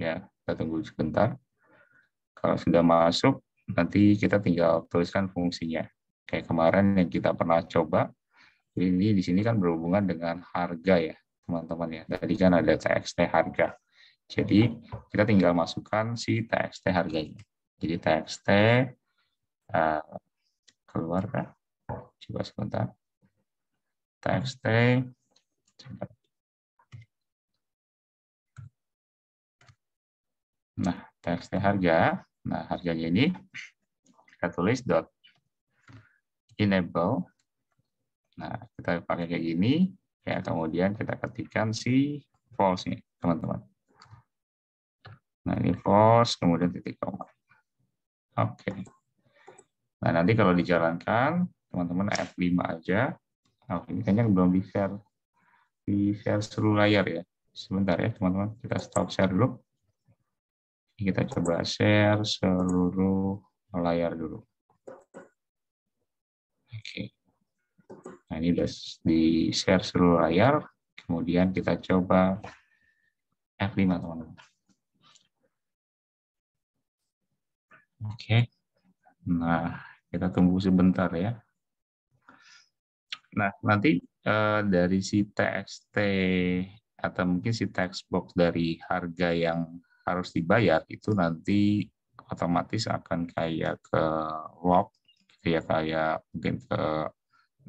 ya kita tunggu sebentar. Kalau sudah masuk, nanti kita tinggal tuliskan fungsinya. Kayak kemarin yang kita pernah coba, ini di sini kan berhubungan dengan harga ya, teman-teman ya. Tadi kan ada TXT harga. Jadi kita tinggal masukkan si txt harganya. Jadi txt uh, keluar kan? Coba sebentar. txt Nah, txt harga. Nah, harganya ini kita tulis dot enable. Nah, kita pakai kayak gini. Ya, kemudian kita ketikkan si false nih, teman-teman. Nah, ini pos, kemudian titik koma. Oke. Nah, nanti kalau dijalankan, teman-teman F5 aja. oke nah, ini kayaknya belum di-share. Di-share seluruh layar ya. Sebentar ya, teman-teman. Kita stop share dulu. Kita coba share seluruh layar dulu. Oke. Nah, ini sudah di-share seluruh layar. Kemudian kita coba F5, teman-teman. Oke. Nah, kita tunggu sebentar ya. Nah, nanti uh, dari si TXT atau mungkin si text box dari harga yang harus dibayar itu nanti otomatis akan kayak ke lock, gitu ya kayak mungkin ke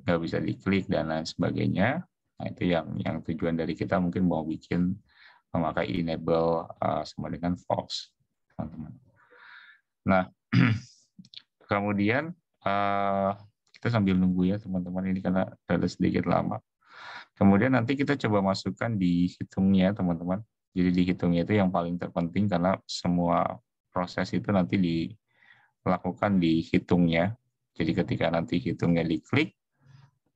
nggak bisa diklik dan lain sebagainya. Nah itu yang yang tujuan dari kita mungkin mau bikin memakai enable uh, sama dengan false, teman-teman. Nah, kemudian uh, kita sambil nunggu ya teman-teman ini karena ada sedikit lama. Kemudian nanti kita coba masukkan di hitungnya teman-teman. Jadi di hitungnya itu yang paling terpenting karena semua proses itu nanti dilakukan di hitungnya. Jadi ketika nanti hitungnya diklik,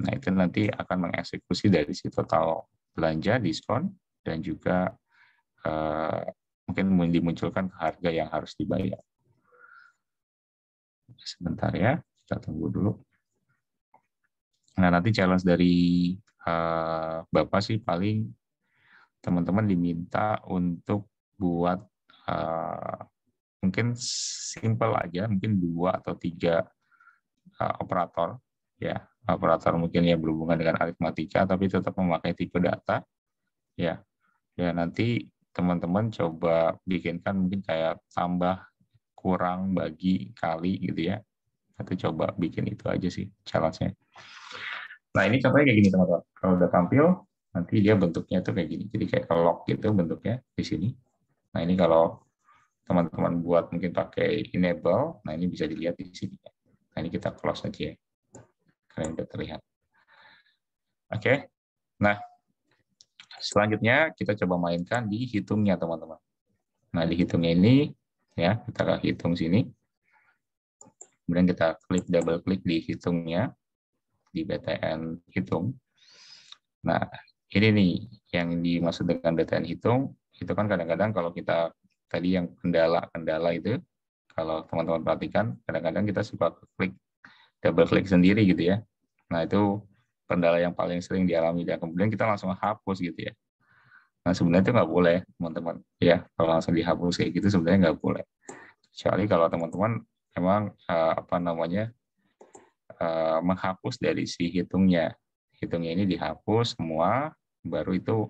nah itu nanti akan mengeksekusi dari si total belanja, diskon, dan juga uh, mungkin dimunculkan ke harga yang harus dibayar. Sebentar ya, kita tunggu dulu. Nah, nanti challenge dari uh, Bapak sih paling teman-teman diminta untuk buat uh, mungkin simple aja, mungkin dua atau tiga uh, operator, ya operator mungkin ya berhubungan dengan aritmatika, tapi tetap memakai tipe data, ya. Ya nanti teman-teman coba bikinkan mungkin kayak tambah kurang bagi kali gitu ya atau coba bikin itu aja sih challenge-nya nah ini contohnya kayak gini teman-teman kalau udah tampil nanti dia bentuknya tuh kayak gini jadi kayak lock gitu bentuknya di sini nah ini kalau teman-teman buat mungkin pakai enable nah ini bisa dilihat di sini nah ini kita close aja ya Kalian udah terlihat oke okay. nah selanjutnya kita coba mainkan di hitungnya teman-teman nah di hitungnya ini ya kita hitung sini kemudian kita klik double klik di hitungnya di BTN hitung nah ini nih yang dimaksud dengan BTN hitung itu kan kadang-kadang kalau kita tadi yang kendala-kendala itu kalau teman-teman perhatikan kadang-kadang kita suka klik double klik sendiri gitu ya nah itu kendala yang paling sering dialami dan kemudian kita langsung hapus gitu ya Nah, sebenarnya itu nggak boleh, teman-teman. Ya, kalau langsung dihapus kayak gitu sebenarnya nggak boleh. Kecuali kalau teman-teman emang uh, apa namanya uh, menghapus dari si hitungnya. Hitungnya ini dihapus semua, baru itu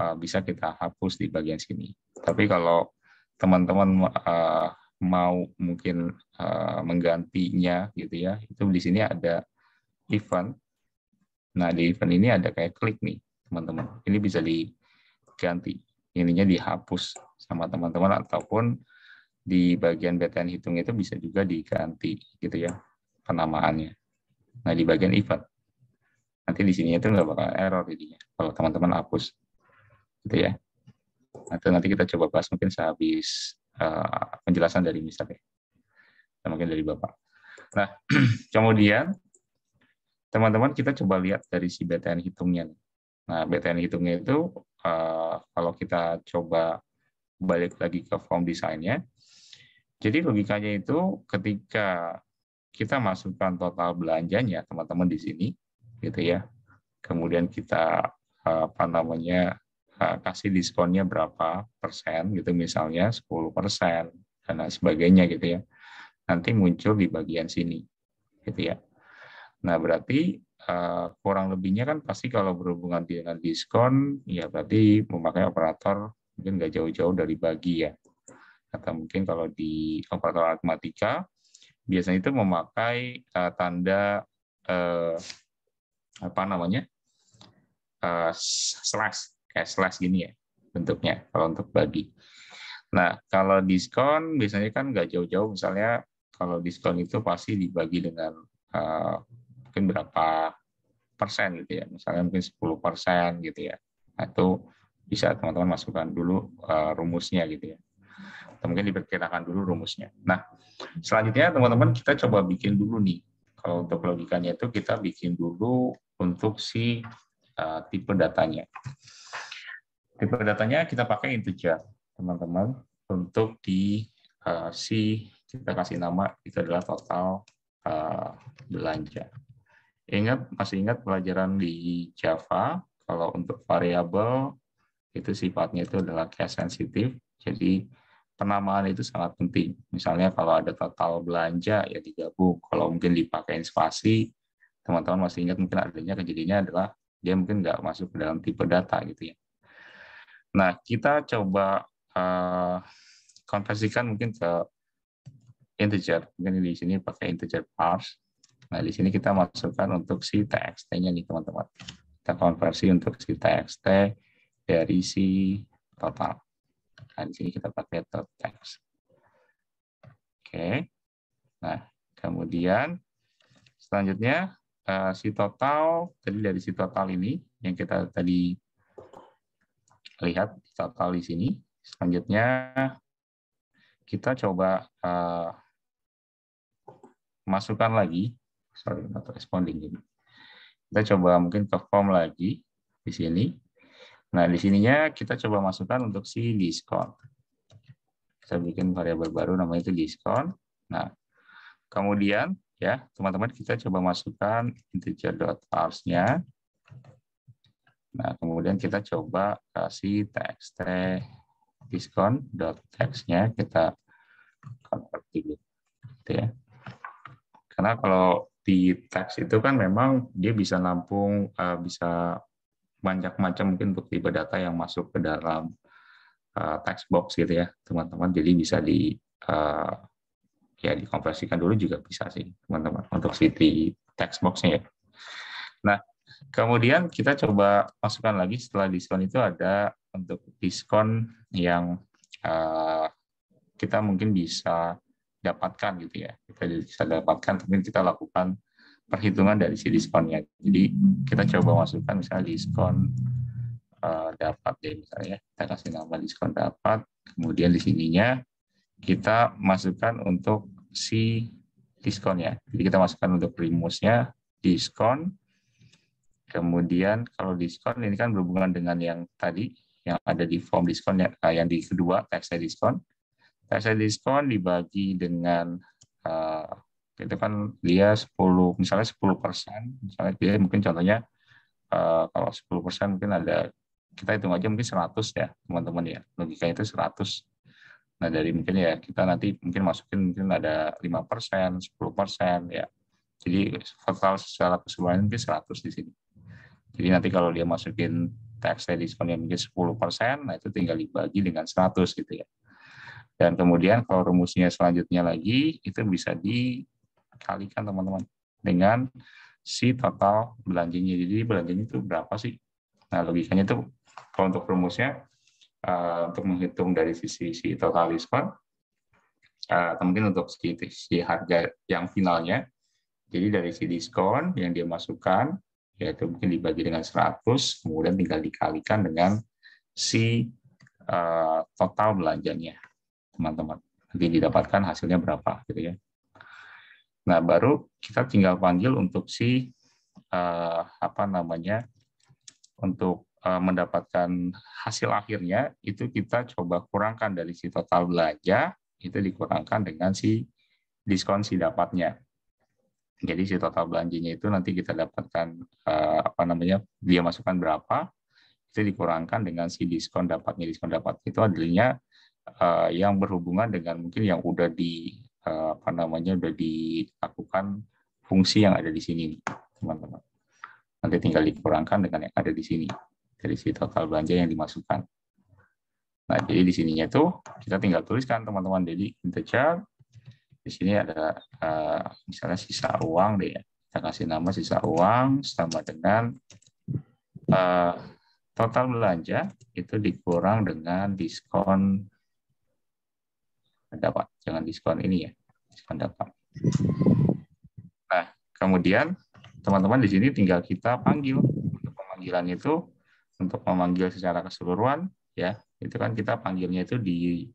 uh, bisa kita hapus di bagian sini. Tapi kalau teman-teman uh, mau mungkin uh, menggantinya gitu ya, itu di sini ada event. Nah, di event ini ada kayak klik nih, teman-teman. Ini bisa di ganti. Ininya dihapus sama teman-teman ataupun di bagian BTN hitung itu bisa juga diganti gitu ya penamaannya. Nah di bagian event nanti di sini itu nggak bakal error jadinya kalau teman-teman hapus gitu ya. Atau nanti kita coba bahas mungkin sehabis uh, penjelasan dari Mister ya, Dan mungkin dari Bapak. Nah kemudian teman-teman kita coba lihat dari si BTN hitungnya. Nah BTN hitungnya itu Eh, kalau kita coba balik lagi ke form desainnya. Jadi logikanya itu ketika kita masukkan total belanjanya teman-teman di sini, gitu ya. Kemudian kita eh, apa namanya eh, kasih diskonnya berapa persen gitu misalnya 10 persen dan sebagainya gitu ya nanti muncul di bagian sini gitu ya nah berarti Eh, kurang lebihnya kan pasti kalau berhubungan dengan diskon, ya berarti memakai operator mungkin nggak jauh-jauh dari bagi ya. Atau mungkin kalau di operator matematika, biasanya itu memakai uh, tanda uh, apa namanya uh, slash kayak slash gini ya bentuknya kalau untuk bagi. Nah kalau diskon biasanya kan nggak jauh-jauh misalnya kalau diskon itu pasti dibagi dengan uh, mungkin berapa persen gitu ya, misalnya mungkin 10 persen gitu ya, atau nah, bisa teman-teman masukkan dulu uh, rumusnya gitu ya. Atau mungkin diperkirakan dulu rumusnya. Nah, selanjutnya teman-teman kita coba bikin dulu nih. Kalau untuk logikanya itu kita bikin dulu untuk si uh, tipe datanya. Tipe datanya kita pakai integer, teman-teman, untuk di uh, si kita kasih nama itu adalah total uh, belanja. Ingat masih ingat pelajaran di Java kalau untuk variabel itu sifatnya itu adalah case sensitif. Jadi penamaan itu sangat penting. Misalnya kalau ada total belanja ya digabung. Kalau mungkin dipakai spasi, teman-teman masih ingat mungkin adanya kejadiannya adalah dia mungkin nggak masuk ke dalam tipe data gitu ya. Nah kita coba uh, konversikan mungkin ke integer. Mungkin di sini pakai integer parse. Nah, di sini kita masukkan untuk si TXT-nya nih, teman-teman. Kita konversi untuk si TXT dari si total. Nah, di sini kita pakai .text. Oke. Nah, kemudian selanjutnya eh, si total tadi dari si total ini yang kita tadi lihat total di sini. Selanjutnya kita coba uh, masukkan lagi sorry not responding ini. Kita coba mungkin perform lagi di sini. Nah, di sininya kita coba masukkan untuk si diskon. Kita bikin variabel baru namanya itu diskon. Nah, kemudian ya, teman-teman kita coba masukkan integer.pars-nya. Nah, kemudian kita coba kasih diskon diskon.txt-nya kita convert dulu. Gitu ya. Karena kalau di teks itu kan memang dia bisa nampung uh, bisa banyak macam mungkin untuk bukti data yang masuk ke dalam uh, eh, text box gitu ya teman-teman jadi bisa di uh, ya dikonversikan dulu juga bisa sih teman-teman untuk city text boxnya ya nah kemudian kita coba masukkan lagi setelah diskon itu ada untuk diskon yang uh, kita mungkin bisa dapatkan gitu ya kita bisa dapatkan tapi kita lakukan perhitungan dari si diskonnya jadi kita coba masukkan misalnya diskon uh, dapat deh misalnya kita kasih nama diskon dapat kemudian di sininya kita masukkan untuk si diskonnya jadi kita masukkan untuk primusnya diskon kemudian kalau diskon ini kan berhubungan dengan yang tadi yang ada di form diskon eh, yang di kedua teksnya diskon saya diskon dibagi dengan uh, itu kan dia 10 misalnya 10 persen misalnya dia mungkin contohnya uh, kalau 10 persen mungkin ada kita hitung aja mungkin 100 ya teman-teman ya logika itu 100 nah dari mungkin ya kita nanti mungkin masukin mungkin ada 5 persen 10 persen ya jadi total secara keseluruhan mungkin 100 di sini jadi nanti kalau dia masukin tax diskonnya mungkin 10 persen nah itu tinggal dibagi dengan 100 gitu ya dan kemudian kalau rumusnya selanjutnya lagi, itu bisa dikalikan teman-teman dengan si total belanjanya. Jadi belanjanya itu berapa sih? Nah logikanya itu kalau untuk rumusnya, eh, untuk menghitung dari sisi si total diskon, eh, atau mungkin untuk si, harga yang finalnya, jadi dari si diskon yang dia masukkan, yaitu mungkin dibagi dengan 100, kemudian tinggal dikalikan dengan si eh, total belanjanya teman-teman nanti didapatkan hasilnya berapa gitu ya nah baru kita tinggal panggil untuk si uh, apa namanya untuk uh, mendapatkan hasil akhirnya itu kita coba kurangkan dari si total belanja itu dikurangkan dengan si diskon si dapatnya jadi si total belanjanya itu nanti kita dapatkan uh, apa namanya dia masukkan berapa itu dikurangkan dengan si diskon dapatnya diskon dapat itu adilnya Eh, yang berhubungan dengan mungkin yang udah di eh, apa namanya udah dilakukan fungsi yang ada di sini teman-teman nanti tinggal dikurangkan dengan yang ada di sini dari si total belanja yang dimasukkan nah jadi di sininya tuh kita tinggal tuliskan teman-teman jadi integer di sini ada eh, misalnya sisa uang deh ya kita kasih nama sisa uang sama dengan total belanja itu dikurang dengan diskon dapat. Jangan diskon ini ya, diskon dapat. Nah, kemudian teman-teman di sini tinggal kita panggil. Untuk pemanggilan itu, untuk memanggil secara keseluruhan, ya itu kan kita panggilnya itu di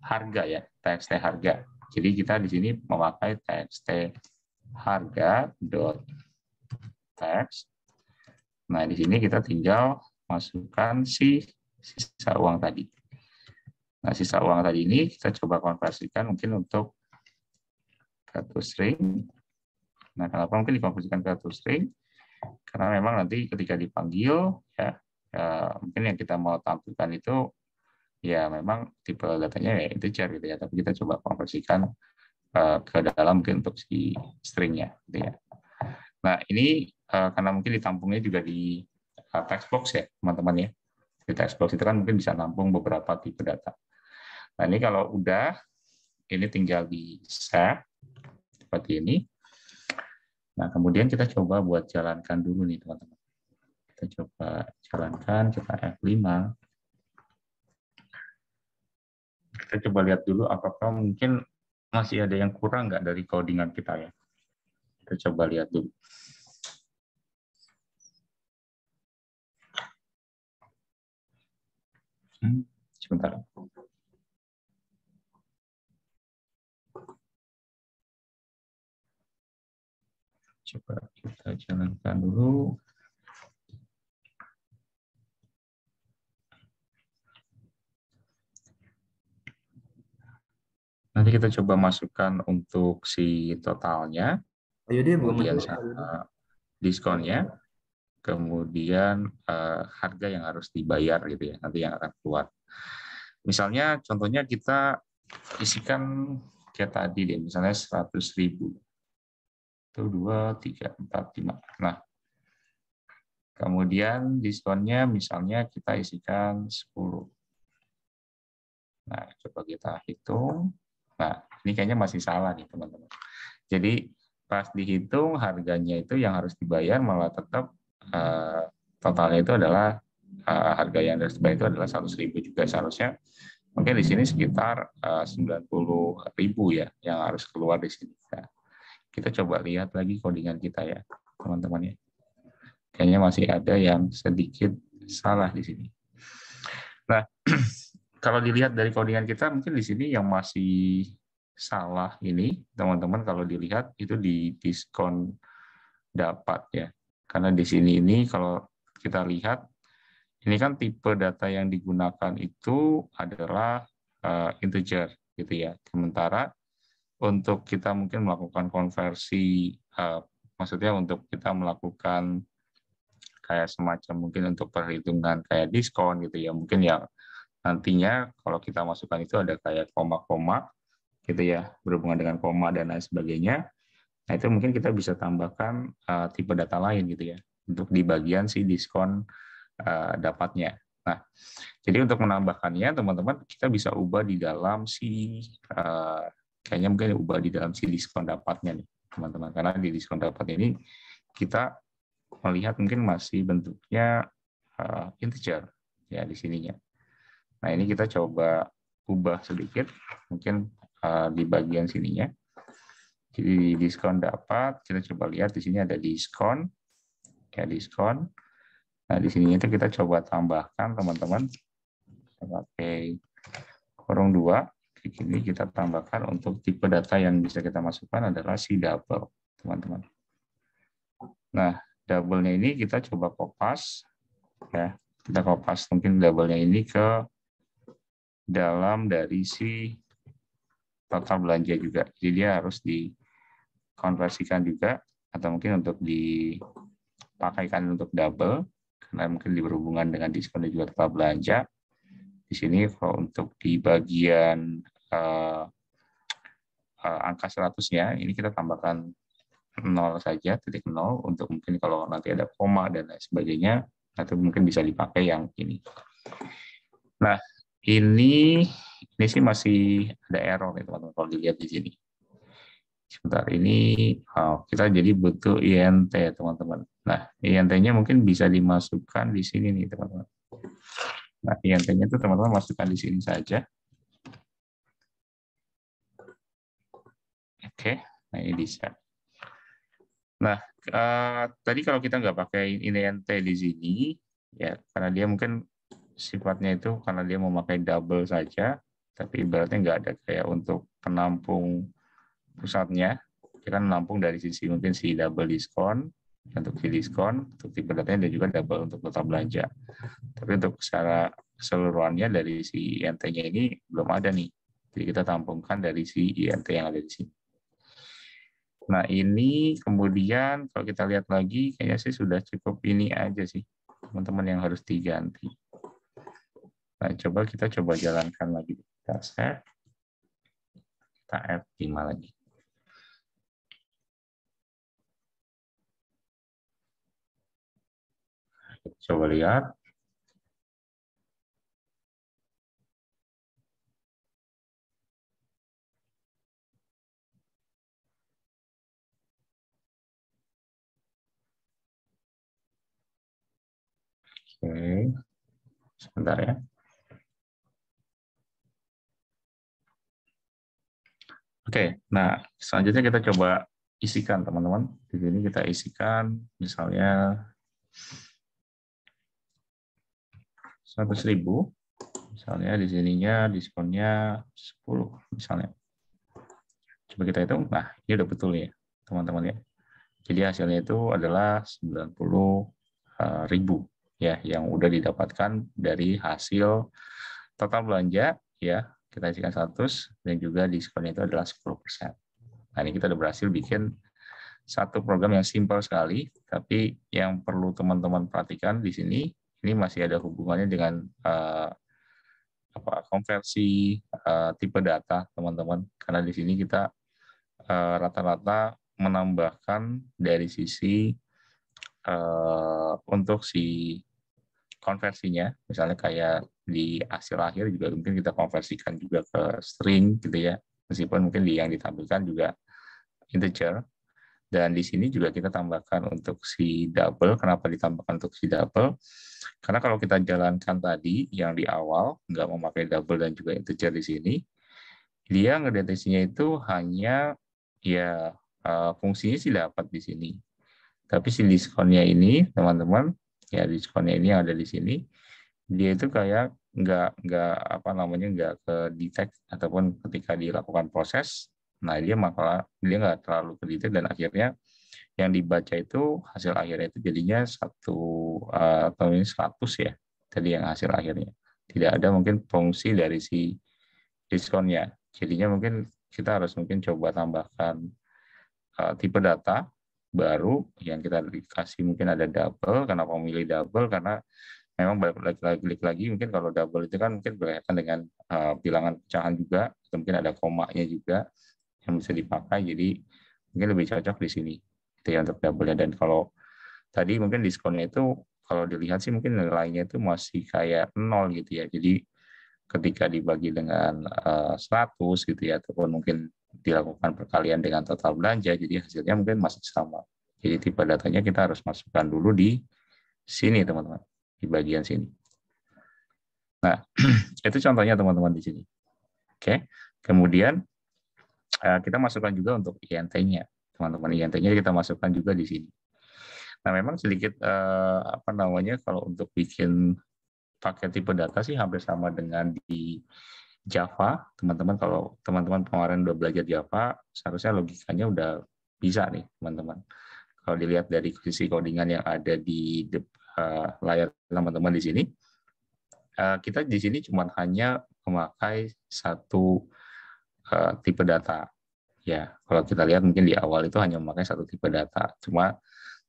harga ya, txt harga. Jadi kita di sini memakai txt harga dot text. Nah, di sini kita tinggal masukkan si sisa uang tadi. Nah, sisa uang tadi ini kita coba konversikan mungkin untuk satu string. Nah, kenapa mungkin dikonversikan ke satu string? Karena memang nanti ketika dipanggil, ya, ya mungkin yang kita mau tampilkan itu ya memang tipe datanya ya integer gitu ya. Tapi kita coba konversikan eh, ke dalam mungkin untuk si stringnya, gitu ya. Nah, ini eh, karena mungkin ditampungnya juga di uh, text ya, teman-teman ya. Di textbox itu kan mungkin bisa nampung beberapa tipe data. Nah ini kalau udah, ini tinggal di set seperti ini. Nah kemudian kita coba buat jalankan dulu nih teman-teman. Kita coba jalankan, kita F5. Kita coba lihat dulu apakah mungkin masih ada yang kurang nggak dari codingan kita ya. Kita coba lihat dulu. Hmm, sebentar. Coba kita jalankan dulu. Nanti kita coba masukkan untuk si totalnya. Ayo dia kemudian eh, diskonnya, kemudian uh, harga yang harus dibayar gitu ya, nanti yang akan keluar. Misalnya contohnya kita isikan kayak tadi deh, misalnya seratus ribu satu, dua, tiga, empat, lima. Nah, kemudian diskonnya misalnya kita isikan 10. Nah, coba kita hitung. Nah, ini kayaknya masih salah nih teman-teman. Jadi pas dihitung harganya itu yang harus dibayar malah tetap uh, totalnya itu adalah uh, harga yang harus dibayar itu adalah 100.000 juga seharusnya. Mungkin di sini sekitar eh, uh, 90.000 ya yang harus keluar di sini. Nah, kita coba lihat lagi codingan kita ya, teman-teman ya. Kayaknya masih ada yang sedikit salah di sini. Nah, kalau dilihat dari codingan kita, mungkin di sini yang masih salah ini, teman-teman kalau dilihat itu di diskon dapat ya. Karena di sini ini kalau kita lihat, ini kan tipe data yang digunakan itu adalah uh, integer gitu ya. Sementara untuk kita mungkin melakukan konversi, uh, maksudnya untuk kita melakukan kayak semacam mungkin untuk perhitungan kayak diskon gitu ya, mungkin ya nantinya kalau kita masukkan itu ada kayak koma-koma gitu ya, berhubungan dengan koma dan lain sebagainya. Nah itu mungkin kita bisa tambahkan uh, tipe data lain gitu ya, untuk di bagian si diskon uh, dapatnya. Nah, jadi untuk menambahkannya, teman-teman, kita bisa ubah di dalam si uh, kayaknya mungkin ubah di dalam si diskon dapatnya nih teman-teman karena di diskon dapat ini kita melihat mungkin masih bentuknya uh, integer ya di sininya nah ini kita coba ubah sedikit mungkin uh, di bagian sininya jadi di diskon dapat kita coba lihat di sini ada diskon ya diskon nah di sini itu kita coba tambahkan teman-teman pakai kurung dua di sini kita tambahkan untuk tipe data yang bisa kita masukkan adalah si double, teman-teman. Nah, double-nya ini kita coba kopas. ya Kita kopas mungkin double-nya ini ke dalam dari si total belanja juga. Jadi dia harus dikonversikan juga atau mungkin untuk dipakaikan untuk double karena mungkin berhubungan dengan diskon dan juga total belanja. Di sini kalau untuk di bagian uh, uh, angka 100 ya ini kita tambahkan nol saja, titik nol untuk mungkin kalau nanti ada koma dan lain sebagainya, atau mungkin bisa dipakai yang ini. Nah, ini ini sih masih ada error nih teman-teman kalau dilihat di sini. Sebentar, ini oh, kita jadi butuh INT teman-teman. Nah, INT-nya mungkin bisa dimasukkan di sini nih teman-teman. Nah, INT-nya itu teman-teman masukkan di sini saja. Oke, nah ini bisa. Nah, uh, tadi kalau kita nggak pakai INT di sini, ya karena dia mungkin sifatnya itu karena dia memakai double saja, tapi ibaratnya nggak ada kayak untuk penampung pusatnya, dia kan menampung dari sisi mungkin si double diskon, untuk si diskon, untuk tipe datanya dan juga double untuk total belanja. Tapi untuk secara keseluruhannya dari si INT-nya ini belum ada nih. Jadi kita tampungkan dari si INT yang ada di sini. Nah ini kemudian kalau kita lihat lagi kayaknya sih sudah cukup ini aja sih teman-teman yang harus diganti. Nah coba kita coba jalankan lagi. Kita set, Kita F5 lagi. Coba lihat. Oke, sebentar ya. Oke, nah selanjutnya kita coba isikan teman-teman. Di sini kita isikan misalnya 100.000 misalnya di sininya diskonnya 10 misalnya. Coba kita hitung. Nah, ini udah betul ya, teman-teman ya. Jadi hasilnya itu adalah eh, ribu ya yang udah didapatkan dari hasil total belanja ya kita isikan 100 dan juga diskon itu adalah 10%. persen. Nah, ini kita udah berhasil bikin satu program yang simpel sekali, tapi yang perlu teman-teman perhatikan di sini ini masih ada hubungannya dengan uh, apa konversi uh, tipe data teman-teman karena di sini kita eh, rata-rata uh, menambahkan dari sisi uh, untuk si konversinya misalnya kayak di hasil akhir juga mungkin kita konversikan juga ke string gitu ya meskipun mungkin di yang ditampilkan juga integer dan di sini juga kita tambahkan untuk si double kenapa ditambahkan untuk si double karena kalau kita jalankan tadi yang di awal nggak memakai double dan juga integer di sini dia ngedeteksinya itu hanya ya eh, fungsinya sih dapat di sini tapi si diskonnya ini teman-teman ya diskonnya ini yang ada di sini dia itu kayak nggak nggak apa namanya nggak ke detect ataupun ketika dilakukan proses nah dia malah dia nggak terlalu ke dan akhirnya yang dibaca itu hasil akhirnya itu jadinya satu atau ini 100 ya tadi yang hasil akhirnya tidak ada mungkin fungsi dari si diskonnya jadinya mungkin kita harus mungkin coba tambahkan uh, tipe data baru yang kita kasih mungkin ada double karena pemilih double karena memang balik lagi, lagi, lagi, mungkin kalau double itu kan mungkin berkaitan dengan uh, bilangan pecahan juga atau mungkin ada komanya juga yang bisa dipakai jadi mungkin lebih cocok di sini itu yang untuk double dan kalau tadi mungkin diskonnya itu kalau dilihat sih mungkin nilainya itu masih kayak nol gitu ya jadi ketika dibagi dengan uh, eh, 100 gitu ya ataupun mungkin dilakukan perkalian dengan total belanja, jadi hasilnya mungkin masih sama. Jadi tipe datanya kita harus masukkan dulu di sini, teman-teman, di bagian sini. Nah, itu contohnya teman-teman di sini. Oke, kemudian eh, kita masukkan juga untuk INT-nya, teman-teman INT-nya kita masukkan juga di sini. Nah, memang sedikit eh, apa namanya kalau untuk bikin paket tipe data sih hampir sama dengan di Java, teman-teman kalau teman-teman kemarin udah belajar Java, seharusnya logikanya udah bisa nih, teman-teman. Kalau dilihat dari sisi codingan yang ada di eh, layar teman-teman di sini, eh, kita di sini cuma hanya memakai satu eh, tipe data. Ya, kalau kita lihat mungkin di awal itu hanya memakai satu tipe data. Cuma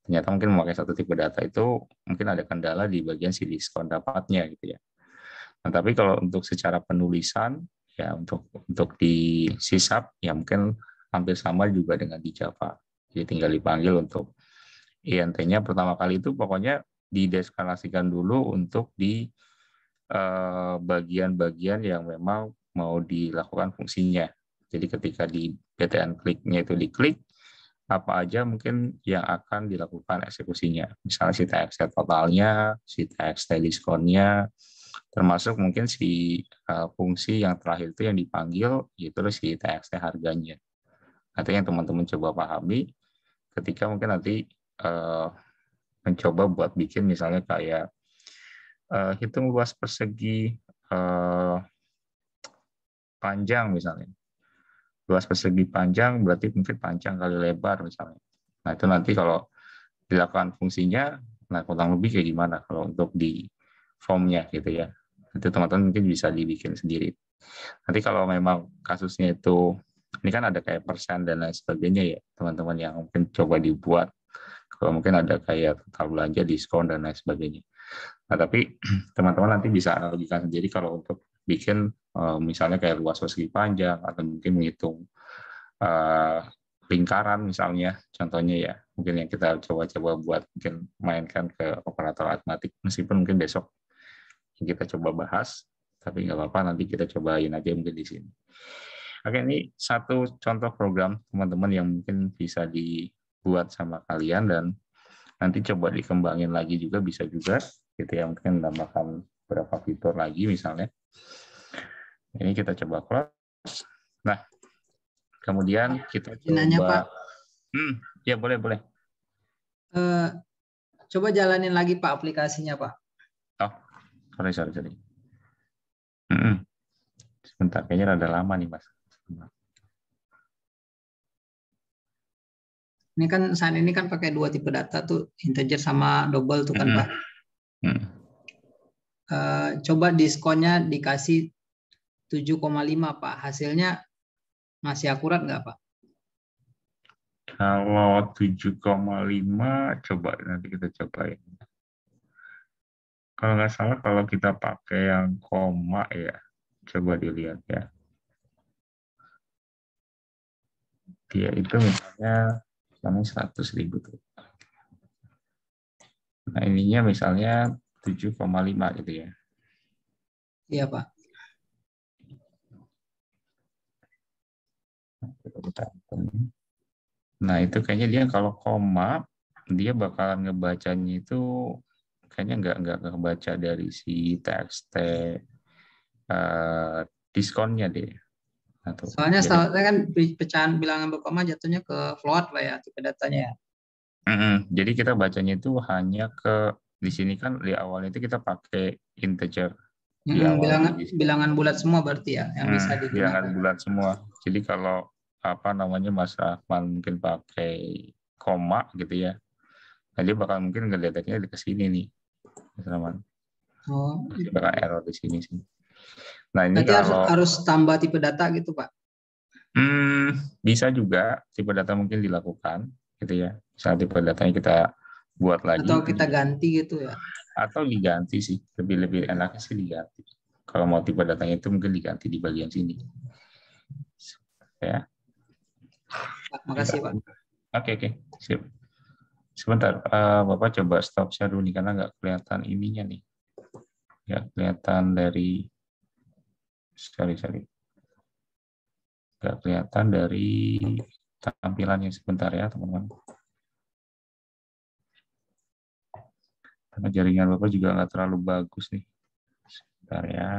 ternyata mungkin memakai satu tipe data itu mungkin ada kendala di bagian si diskon dapatnya gitu ya. Nah, tapi kalau untuk secara penulisan ya untuk untuk di sisap ya mungkin hampir sama juga dengan di Java. Jadi tinggal dipanggil untuk INT-nya pertama kali itu pokoknya dideskalasikan dulu untuk di eh, bagian-bagian yang memang mau dilakukan fungsinya. Jadi ketika di PTN kliknya itu diklik, apa aja mungkin yang akan dilakukan eksekusinya. Misalnya si TXT totalnya, si TXT diskonnya, termasuk mungkin si uh, fungsi yang terakhir itu yang dipanggil itu si TXT harganya. Atau yang teman-teman coba pahami ketika mungkin nanti uh, mencoba buat bikin misalnya kayak uh, hitung luas persegi uh, panjang misalnya. Luas persegi panjang berarti mungkin panjang kali lebar misalnya. Nah itu nanti kalau dilakukan fungsinya, nah kurang lebih kayak gimana kalau untuk di formnya gitu ya. Nanti teman-teman mungkin bisa dibikin sendiri. Nanti kalau memang kasusnya itu ini kan ada kayak persen dan lain sebagainya ya teman-teman yang mungkin coba dibuat kalau mungkin ada kayak total belanja diskon dan lain sebagainya nah tapi teman-teman nanti bisa analogikan sendiri kalau untuk bikin eh, misalnya kayak luas persegi panjang atau mungkin menghitung eh, lingkaran misalnya contohnya ya mungkin yang kita coba-coba buat mungkin mainkan ke operator matematik meskipun mungkin besok kita coba bahas, tapi nggak apa-apa nanti kita cobain aja mungkin di sini. Oke, ini satu contoh program teman-teman yang mungkin bisa dibuat sama kalian dan nanti coba dikembangin lagi juga bisa juga gitu ya mungkin tambahkan beberapa fitur lagi misalnya. Ini kita coba close. Nah, kemudian kita coba. Pak. Hmm, ya boleh boleh. Eh, coba jalanin lagi Pak aplikasinya Pak sorry sorry sorry sebentar kayaknya rada lama nih mas ini kan saat ini kan pakai dua tipe data tuh integer sama double tuh kan pak Uh, coba diskonnya dikasih 7,5 pak hasilnya masih akurat nggak pak kalau 7,5 coba nanti kita coba ya kalau nggak salah kalau kita pakai yang koma ya coba dilihat ya dia itu misalnya misalnya seratus ribu tuh. Nah ininya misalnya 7,5 gitu ya. Iya Pak. Nah itu kayaknya dia kalau koma dia bakalan ngebacanya itu kayaknya nggak nggak kebaca dari si teks uh, diskonnya deh. Atau, Soalnya jadi, kan pecahan bilangan berkoma jatuhnya ke float lah ya tipe datanya. Ya. Mm-mm. Jadi kita bacanya itu hanya ke di sini kan di awal itu kita pakai integer. Mm, -hmm. bilangan di bilangan bulat semua berarti ya yang mm, bisa digunakan. Bilangan bulat semua. Jadi kalau apa namanya Mas Rahman mungkin pakai koma gitu ya. Nah, dia bakal mungkin ngeliatnya ke sini nih teman-teman. Oh. Ada iya. error di sini sih. Nah ini kalau harus, harus tambah tipe data gitu pak? Hmm, bisa juga tipe data mungkin dilakukan gitu ya. Misal tipe datanya kita buat lagi. Atau kita ganti gitu ya? Atau diganti sih lebih lebih enak sih diganti. Kalau mau tipe datanya itu mungkin diganti di bagian sini. Ya. Pak, makasih Pak. Oke okay, oke okay. sip. Sebentar, uh, Bapak coba stop share dulu nih, karena nggak kelihatan ininya nih. Nggak kelihatan dari, sekali-sekali. Nggak kelihatan dari tampilannya sebentar ya, teman-teman. Karena jaringan Bapak juga nggak terlalu bagus nih. Sebentar ya.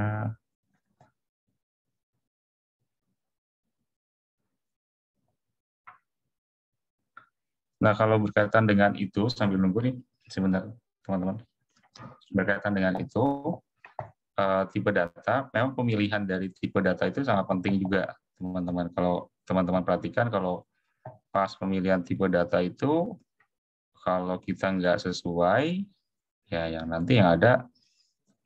Nah, kalau berkaitan dengan itu, sambil nunggu nih, sebentar, teman-teman. Berkaitan dengan itu, eh, tipe data, memang pemilihan dari tipe data itu sangat penting juga, teman-teman. Kalau teman-teman perhatikan, kalau pas pemilihan tipe data itu, kalau kita nggak sesuai, ya yang nanti yang ada,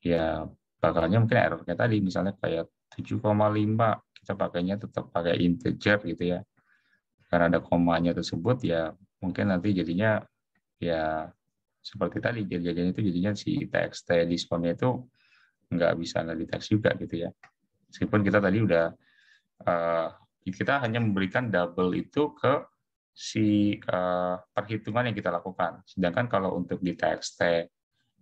ya bakalnya mungkin error errornya tadi, misalnya kayak 7,5, kita pakainya tetap pakai integer gitu ya. Karena ada komanya tersebut, ya mungkin nanti jadinya ya seperti tadi jadinya itu jadinya si TXT diskonnya itu nggak bisa ngedetect juga gitu ya. Meskipun kita tadi udah uh, kita hanya memberikan double itu ke si uh, perhitungan yang kita lakukan. Sedangkan kalau untuk di TXT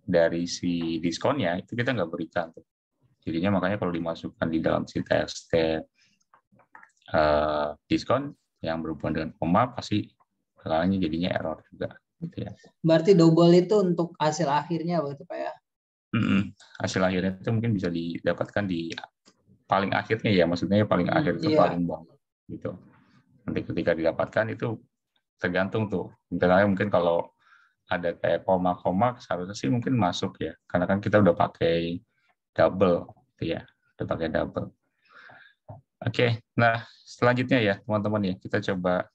dari si diskonnya itu kita nggak berikan. Tuh. Jadinya makanya kalau dimasukkan di dalam si TXT uh, eh, diskon yang berhubungan dengan koma pasti Kalanya jadinya error juga gitu ya. Berarti double itu untuk hasil akhirnya begitu Pak ya? Mm-hmm. Hasil akhirnya itu mungkin bisa didapatkan di paling akhirnya ya, maksudnya ya paling hmm, akhir itu yeah. paling bawah gitu. Nanti ketika didapatkan itu tergantung tuh. Misalnya mungkin kalau ada kayak koma-koma seharusnya sih mungkin masuk ya, karena kan kita udah pakai double gitu ya, udah pakai double. Oke, okay. nah selanjutnya ya teman-teman ya kita coba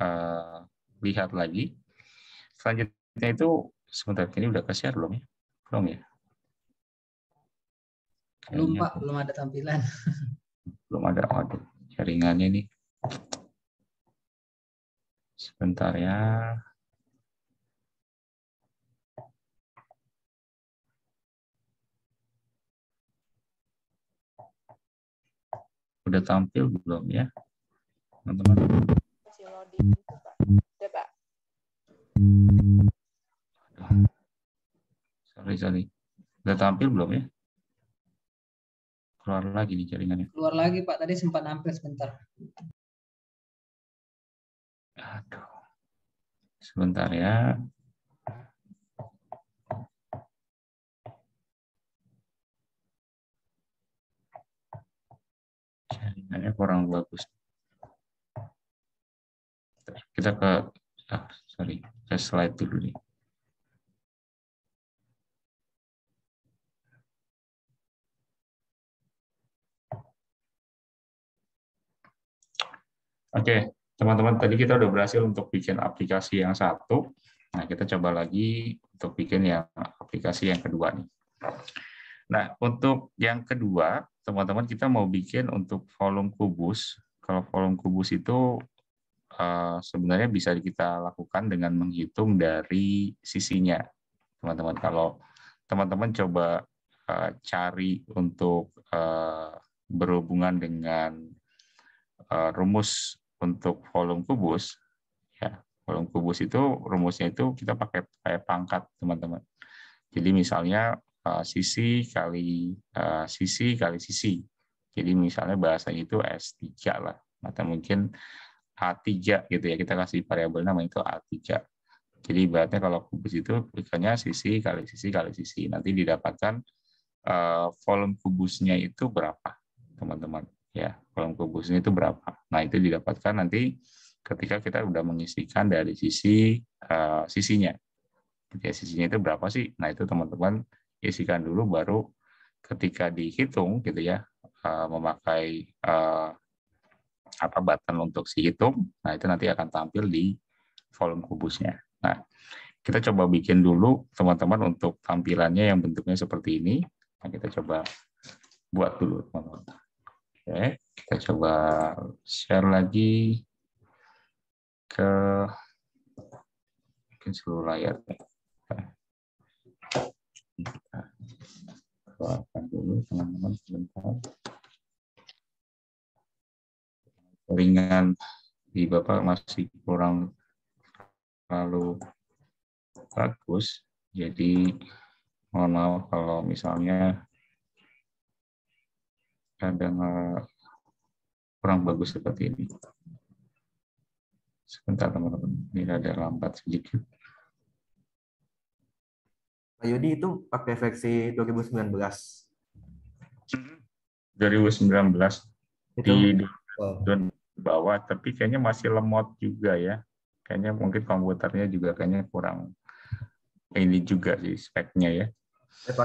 uh, lihat lagi. Selanjutnya itu sebentar ini udah ke share belum ya? Belum ya? belum Pak, belum ada tampilan. Belum ada. audio. jaringannya nih. Sebentar ya. Udah tampil belum ya? Teman-teman. Masih loading Sorry, sorry. Udah tampil belum ya? Keluar lagi nih jaringannya. Keluar lagi Pak, tadi sempat nampil sebentar. Aduh. Sebentar ya. Jaringannya kurang bagus. Kita ke, ah, sorry, ke slide dulu nih. Oke, teman-teman tadi kita udah berhasil untuk bikin aplikasi yang satu. Nah, kita coba lagi untuk bikin yang aplikasi yang kedua nih. Nah, untuk yang kedua, teman-teman kita mau bikin untuk volume kubus. Kalau volume kubus itu eh, sebenarnya bisa kita lakukan dengan menghitung dari sisinya. Teman-teman, kalau teman-teman coba eh, cari untuk eh, berhubungan dengan rumus untuk volume kubus, ya volume kubus itu rumusnya itu kita pakai kayak pangkat teman-teman. Jadi misalnya eh, sisi kali eh, sisi kali sisi. Jadi misalnya bahasanya itu S3 lah, atau mungkin A3 gitu ya, kita kasih variabel nama itu A3. Jadi ibaratnya kalau kubus itu misalnya sisi kali sisi kali sisi. Nanti didapatkan eh, volume kubusnya itu berapa, teman-teman ya kolom kubusnya itu berapa. Nah itu didapatkan nanti ketika kita sudah mengisikan dari sisi uh, sisinya. Ya, sisinya itu berapa sih? Nah itu teman-teman isikan dulu baru ketika dihitung gitu ya uh, memakai uh, apa button untuk si hitung. Nah itu nanti akan tampil di volume kubusnya. Nah kita coba bikin dulu teman-teman untuk tampilannya yang bentuknya seperti ini. Nah, kita coba buat dulu teman-teman. Oke, kita coba share lagi ke mungkin seluruh layar. Kita keluarkan dulu teman-teman sebentar. Ringan di Bapak masih kurang terlalu bagus. Jadi mohon maaf kalau misalnya kadang kurang bagus seperti ini. Sebentar teman-teman, ini ada lambat sedikit. Pak Yudi itu pakai versi 2019. 2019 itu, di, oh. bawah, tapi kayaknya masih lemot juga ya. Kayaknya mungkin komputernya juga kayaknya kurang ini juga sih speknya ya. Saya eh,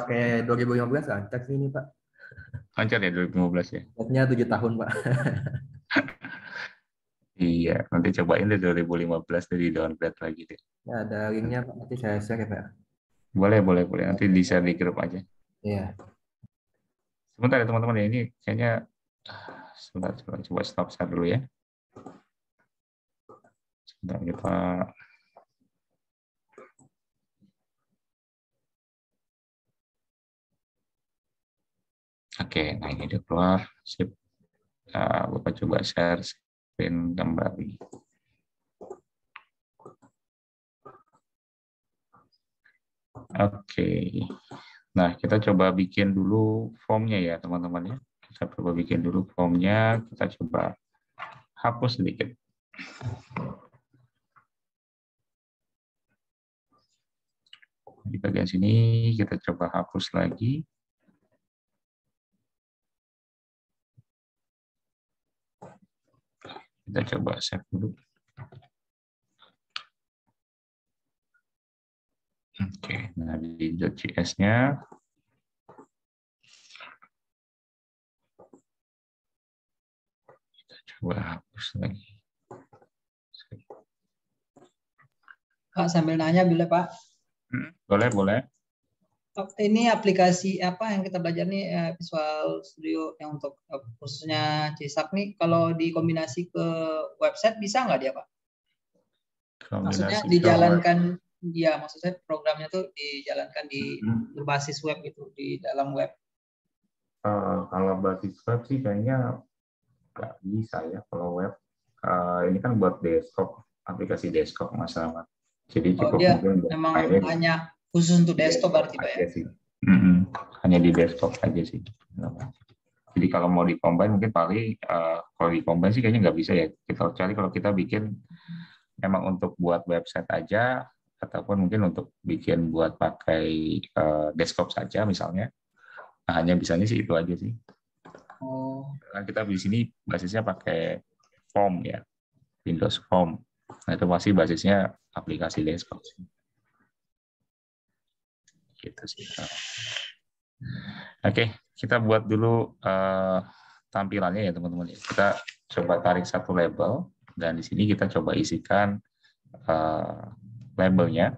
pakai 2019 kan, sih ini Pak. Lancar ya 2015 ya? Buatnya 7 tahun, Pak. iya, nanti cobain deh 2015 dari downgrade lagi deh. Ya, ada linknya Pak, nanti saya share ya Pak. Boleh, boleh, boleh. Nanti di-share di grup aja. Iya. Sebentar ya teman-teman ini kayaknya ah, sebentar, coba, coba stop share dulu ya. Sebentar kita Oke, nah ini udah keluar. Sip. Nah, Bapak coba share screen kembali. Oke. Nah, kita coba bikin dulu formnya ya, teman-teman ya. Kita coba bikin dulu formnya, kita coba hapus sedikit. Di bagian sini kita coba hapus lagi. Kita coba save dulu. Oke, nah di .js-nya kita coba hapus lagi. Pak, sambil nanya boleh Pak? Hmm, boleh, boleh. Eh, ini aplikasi apa yang kita belajar nih eh, Visual Studio yang untuk eh, khususnya Cisak nih kalau hmm. dikombinasi ke website bisa nggak dia Pak? Kombinasi maksudnya dijalankan web. ya maksud programnya tuh dijalankan di hmm. berbasis web gitu di dalam web. Uh, kalau basis web sih kayaknya nggak bisa ya kalau web. Uh, ini kan buat desktop aplikasi desktop masalah. Jadi oh, cukup oh, dia mungkin memang banyak. Khusus untuk desktop berarti Pak ya? Iya sih. Hanya di desktop aja sih. Jadi kalau mau di combine mungkin paling uh, kalau di combine sih kayaknya nggak bisa ya. Kita cari kalau kita bikin memang untuk buat website aja ataupun mungkin untuk bikin buat pakai uh, desktop saja misalnya. Nah, hanya bisanya sih itu aja sih. Oh. kita di sini basisnya pakai form ya, Windows form. Nah itu pasti basisnya aplikasi desktop sih gitu sih. Oke, kita buat dulu uh, tampilannya ya teman-teman. Kita coba tarik satu label dan di sini kita coba isikan uh, labelnya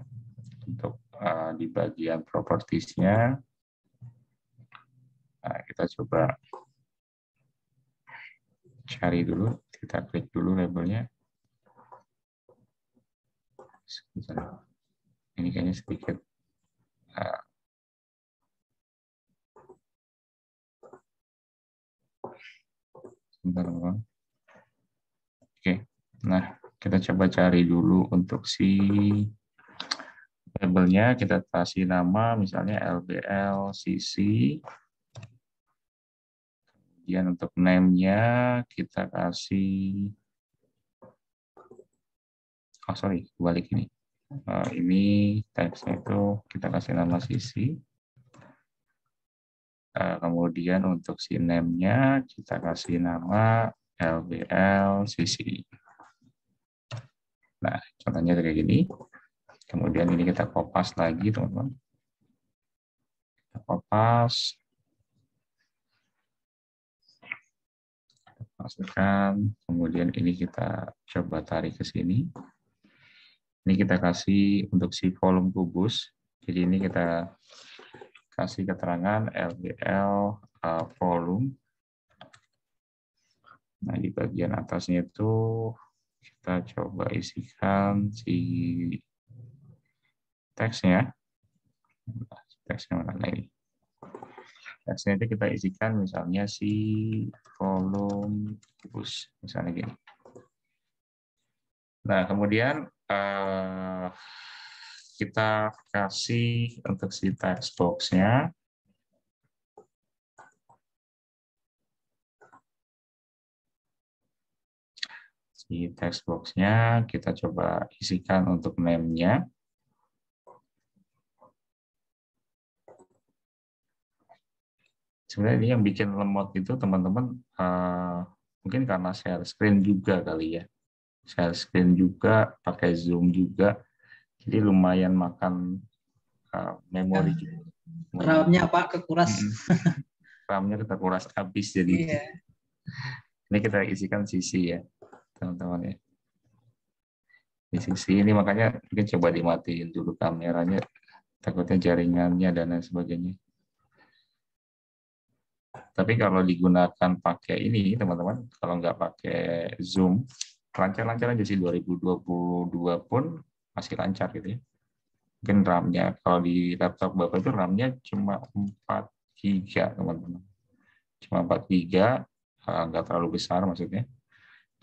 untuk uh, di bagian propertiesnya. Nah, kita coba cari dulu, kita klik dulu labelnya. Ini kayaknya sedikit sebentar Oke, nah kita coba cari dulu untuk si labelnya kita kasih nama misalnya LBL CC. Kemudian untuk name-nya kita kasih oh sorry, balik ini uh, ini teksnya itu kita kasih nama sisi. Uh, kemudian untuk si name-nya kita kasih nama LBL sisi. Nah, contohnya kayak gini. Kemudian ini kita copas lagi, teman-teman. Kita copas. masukkan. Kemudian ini kita coba tarik ke sini. Ini kita kasih untuk si volume kubus. Jadi ini kita kasih keterangan LDL volume. Nah, di bagian atasnya itu kita coba isikan si teksnya. Teksnya mana ini? Teksnya itu kita isikan misalnya si volume kubus. Misalnya gini. Nah, kemudian uh, kita kasih untuk si text boxnya Si text boxnya kita coba isikan untuk name-nya. Sebenarnya ini yang bikin lemot itu teman-teman uh, mungkin karena share screen juga kali ya share screen juga, pakai Zoom juga. Jadi lumayan makan uh, memori ah. juga. RAM-nya Pak kekuras. RAM-nya kita kuras habis jadi. Yeah. Ini kita isikan sisi ya, teman-teman ya. Di sisi ini makanya mungkin coba dimatiin dulu kameranya, takutnya jaringannya dan lain sebagainya. Tapi kalau digunakan pakai ini, teman-teman, kalau nggak pakai Zoom, lancar-lancar aja sih 2022 pun masih lancar gitu ya. Mungkin RAM-nya kalau di laptop Bapak itu RAM-nya cuma 4 giga teman-teman. Cuma 4 giga eh, nggak terlalu besar maksudnya.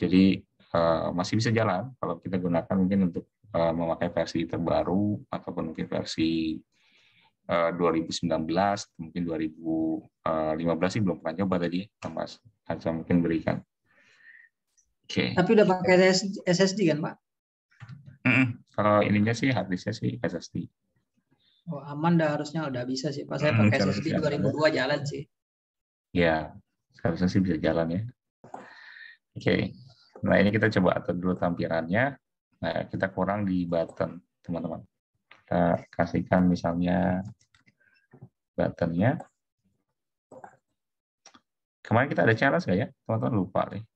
Jadi eh, masih bisa jalan kalau kita gunakan mungkin untuk eh, memakai versi terbaru ataupun mungkin versi 2019 mungkin 2015 sih belum pernah coba tadi Mas Hanya mungkin berikan Okay. Tapi udah pakai SSD kan, Pak? Mm -mm. Kalau ininya sih harddisknya sih SSD. Oh, aman dah harusnya udah bisa sih, Pak. Saya mm, pakai SSD 2002 jalan sih. Ya, seharusnya sih bisa jalan ya. Oke. Okay. Nah, ini kita coba atur dulu tampilannya. Nah, kita kurang di button, teman-teman. Kita kasihkan misalnya buttonnya. Kemarin kita ada challenge nggak ya? Teman-teman lupa nih.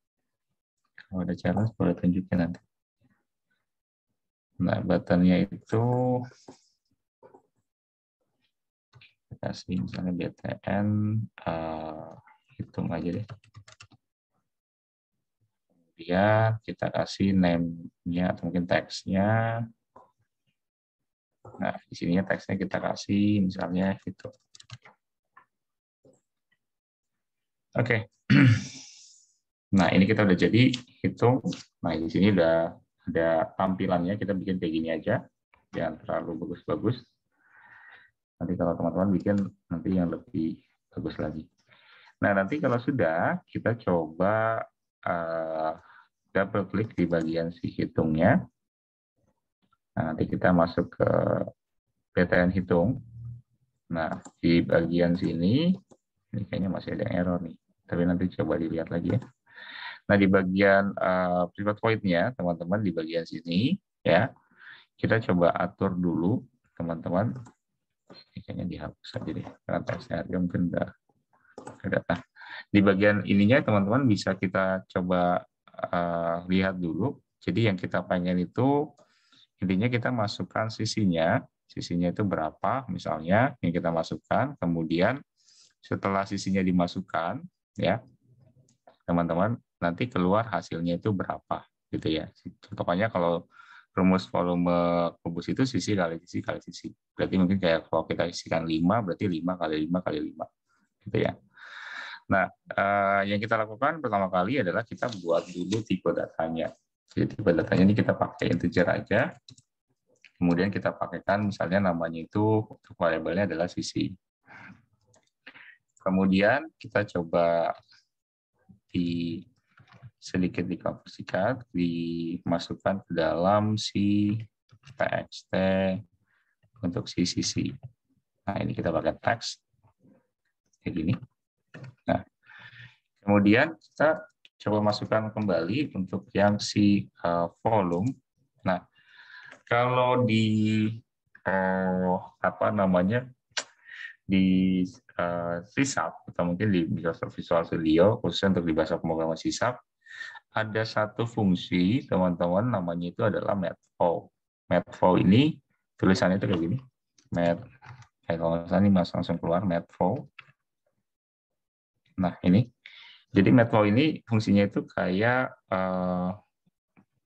Kalau ada challenge boleh tunjukin nanti. Nah, buttonnya itu kasih misalnya BTN uh, eh, hitung aja deh. Kemudian kita kasih name-nya atau mungkin teksnya. Nah, di sini teksnya kita kasih misalnya itu. Oke. Okay. Nah, ini kita udah jadi hitung. Nah, di sini udah ada tampilannya, kita bikin kayak gini aja. Jangan terlalu bagus-bagus. Nanti kalau teman-teman bikin nanti yang lebih bagus lagi. Nah, nanti kalau sudah, kita coba uh, double klik di bagian si hitungnya. Nah, nanti kita masuk ke PTN hitung. Nah, di bagian sini, ini kayaknya masih ada error nih. Tapi nanti coba dilihat lagi ya. Nah, di bagian uh, private void-nya, teman-teman, di bagian sini, ya, kita coba atur dulu, teman-teman. Kayaknya dihapus aja deh, karena teksnya mungkin udah kelihatan. Di bagian ininya, teman-teman, bisa kita coba uh, lihat dulu. Jadi yang kita pengen itu, intinya kita masukkan sisinya, sisinya itu berapa misalnya yang kita masukkan, kemudian setelah sisinya dimasukkan, ya, teman-teman nanti keluar hasilnya itu berapa gitu ya. Contohnya kalau rumus volume kubus itu sisi kali sisi kali sisi. Berarti mungkin kayak kalau kita isikan 5 berarti 5 kali 5 kali 5 gitu ya. Nah, eh, yang kita lakukan pertama kali adalah kita buat dulu tipe datanya. Jadi tipe datanya ini kita pakai integer aja. Kemudian kita pakaikan misalnya namanya itu untuk variabelnya adalah sisi. Kemudian kita coba di sedikit dikapasikan dimasukkan ke dalam si txt untuk si sisi. Nah, ini kita pakai teks kayak gini. Nah, kemudian kita coba masukkan kembali untuk yang si eh, volume. Nah, kalau di uh, apa namanya di uh, C atau mungkin di Microsoft Visual Studio khususnya untuk di bahasa pemrograman C ada satu fungsi, teman-teman, namanya itu adalah matplotlib. Matplotlib ini tulisannya itu kayak gini. Mat, eh, kalau misalnya ini mas langsung keluar matplotlib. Nah ini, jadi matplotlib ini fungsinya itu kayak uh,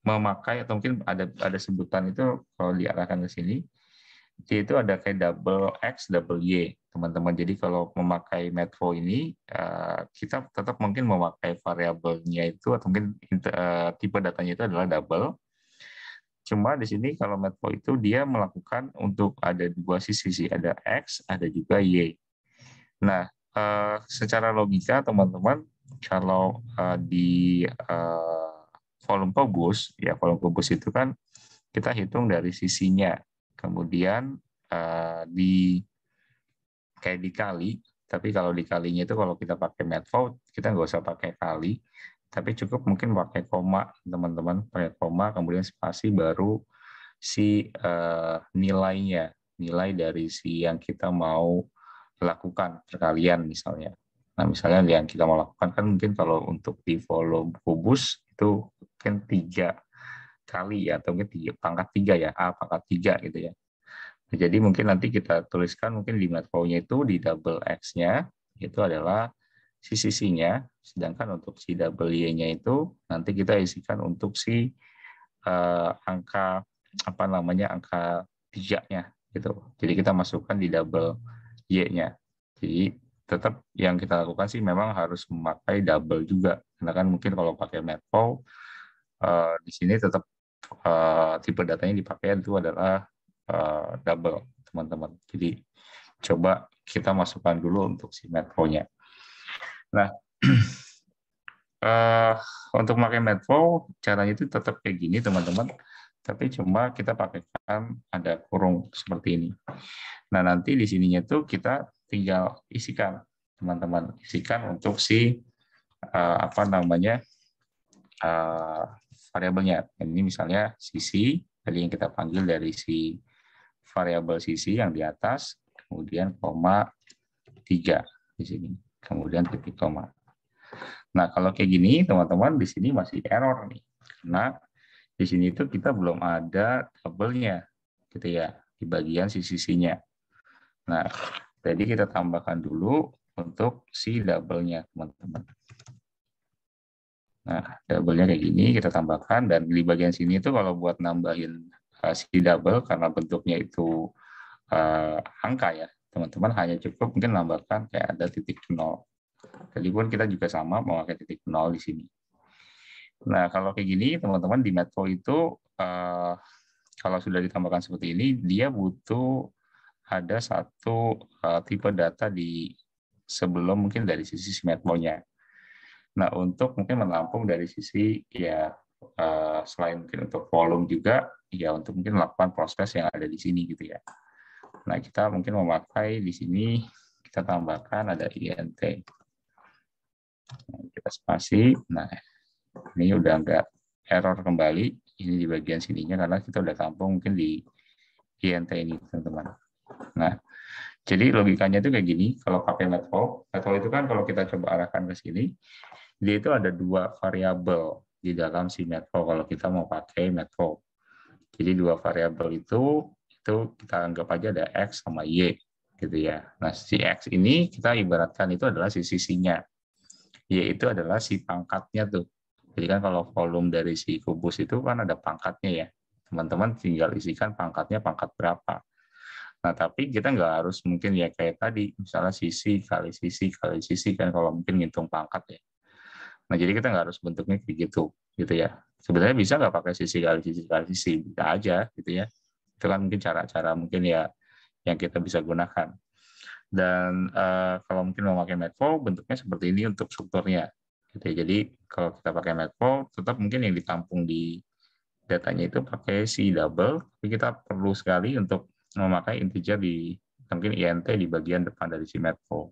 memakai atau mungkin ada ada sebutan itu kalau diarahkan ke sini jadi itu ada kayak double X, double Y, teman-teman. Jadi kalau memakai Metro ini, eh, kita tetap mungkin memakai variabelnya itu atau mungkin eh, tipe datanya itu adalah double. Cuma di sini kalau Metro itu dia melakukan untuk ada dua sisi ada X, ada juga Y. Nah, eh, secara logika teman-teman, kalau di volume kubus, ya volume kubus itu kan kita hitung dari sisinya kemudian uh, di kayak dikali, tapi kalau dikalinya itu kalau kita pakai method, kita nggak usah pakai kali, tapi cukup mungkin pakai koma, teman-teman, pakai koma, kemudian spasi baru si uh, nilainya, nilai dari si yang kita mau lakukan perkalian misalnya. Nah, misalnya yang kita mau lakukan kan mungkin kalau untuk di follow kubus itu mungkin tiga sekali ya, atau mungkin tiga, pangkat tiga ya, A pangkat tiga gitu ya. Nah, jadi mungkin nanti kita tuliskan mungkin di flow-nya itu di double X-nya, itu adalah si sisinya, sedangkan untuk si double Y-nya itu nanti kita isikan untuk si uh, angka, apa namanya, angka tiga-nya gitu. Jadi kita masukkan di double Y-nya. Jadi tetap yang kita lakukan sih memang harus memakai double juga. Karena kan mungkin kalau pakai matplotlib eh, di sini tetap uh, tipe datanya dipakai itu adalah uh, double, teman-teman. Jadi coba kita masukkan dulu untuk si metronya. Nah, uh, untuk pakai metro, caranya itu tetap kayak gini, teman-teman. Tapi cuma kita pakaikan ada kurung seperti ini. Nah, nanti di sininya itu kita tinggal isikan, teman-teman. Isikan untuk si uh, apa namanya uh, variabelnya. Ini misalnya sisi tadi yang kita panggil dari si variabel sisi yang di atas, kemudian koma 3 di sini. Kemudian titik koma. Nah, kalau kayak gini, teman-teman, di sini masih error nih. Karena di sini itu kita belum ada tabelnya, gitu ya, di bagian sisi-sisinya. Nah, jadi kita tambahkan dulu untuk si double-nya, teman-teman. Nah, double-nya kayak gini kita tambahkan dan di bagian sini itu kalau buat nambahin uh, si double karena bentuknya itu uh, angka ya, teman-teman hanya cukup mungkin nambahkan kayak ada titik nol. Jadi pun kita juga sama memakai titik nol di sini. Nah, kalau kayak gini teman-teman di Metro itu uh, kalau sudah ditambahkan seperti ini, dia butuh ada satu uh, tipe data di sebelum mungkin dari sisi si Nah, untuk mungkin menampung dari sisi ya eh, selain mungkin untuk volume juga ya untuk mungkin melakukan proses yang ada di sini gitu ya. Nah, kita mungkin memakai di sini kita tambahkan ada INT. Nah, kita spasi. Nah, ini udah enggak error kembali ini di bagian sininya karena kita udah tampung mungkin di INT ini teman-teman. Nah, jadi logikanya itu kayak gini, kalau pakai metode netfall itu kan kalau kita coba arahkan ke sini, dia itu ada dua variabel di dalam si netfall kalau kita mau pakai metode, Jadi dua variabel itu itu kita anggap aja ada x sama y gitu ya. Nah, si x ini kita ibaratkan itu adalah si sisinya. Y itu adalah si pangkatnya tuh. Jadi kan kalau volume dari si kubus itu kan ada pangkatnya ya. Teman-teman tinggal isikan pangkatnya pangkat berapa. Nah, tapi kita nggak harus mungkin ya kayak tadi, misalnya sisi kali sisi kali sisi kan kalau mungkin ngitung pangkat ya. Nah, jadi kita nggak harus bentuknya kayak gitu, gitu ya. Sebenarnya bisa nggak pakai sisi kali sisi kali sisi, bisa aja gitu ya. Itu kan mungkin cara-cara mungkin ya yang kita bisa gunakan. Dan uh, kalau mungkin mau pakai metflow, bentuknya seperti ini untuk strukturnya. Gitu ya. Jadi kalau kita pakai metflow, tetap mungkin yang ditampung di datanya itu pakai si double, tapi kita perlu sekali untuk memakai integer di mungkin INT di bagian depan dari si matplotlib.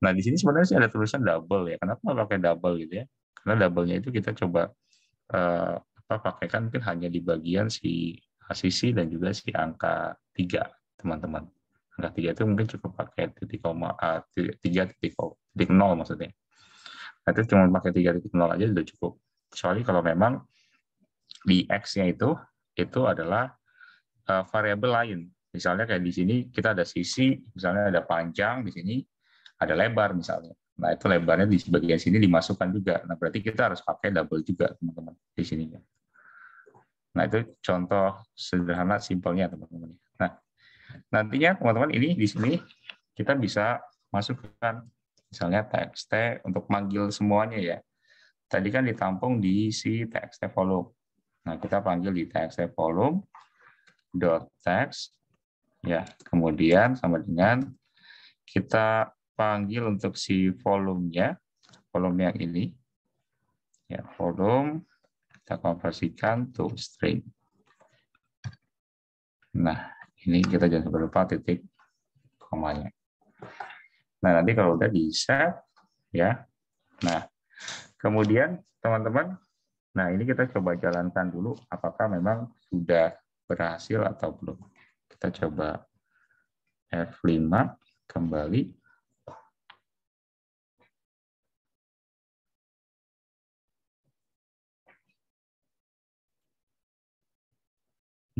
Nah, di sini sebenarnya sih ada tulisan double ya. Kenapa pakai double gitu ya? Karena double-nya itu kita coba eh, apa pakaikan mungkin hanya di bagian si sisi dan juga si angka tiga teman-teman. Angka tiga itu mungkin cukup pakai titik koma eh, tiga titik, titik nol maksudnya. Nah, itu cuma pakai tiga titik nol aja sudah cukup. Kecuali kalau memang di X-nya itu itu adalah uh, variabel lain. Misalnya kayak di sini kita ada sisi, misalnya ada panjang di sini, ada lebar misalnya. Nah itu lebarnya di bagian sini dimasukkan juga. Nah berarti kita harus pakai double juga teman-teman di sini. Nah itu contoh sederhana simpelnya teman-teman. Nah nantinya teman-teman ini di sini kita bisa masukkan misalnya txt untuk manggil semuanya ya. Tadi kan ditampung di si txt volume. Nah, kita panggil di txt volume dot text ya kemudian sama dengan kita panggil untuk si volumenya volume yang ini ya volume kita konversikan to string nah ini kita jangan lupa titik komanya nah nanti kalau udah di set ya nah kemudian teman-teman nah ini kita coba jalankan dulu apakah memang sudah berhasil atau belum. Kita coba F5 kembali.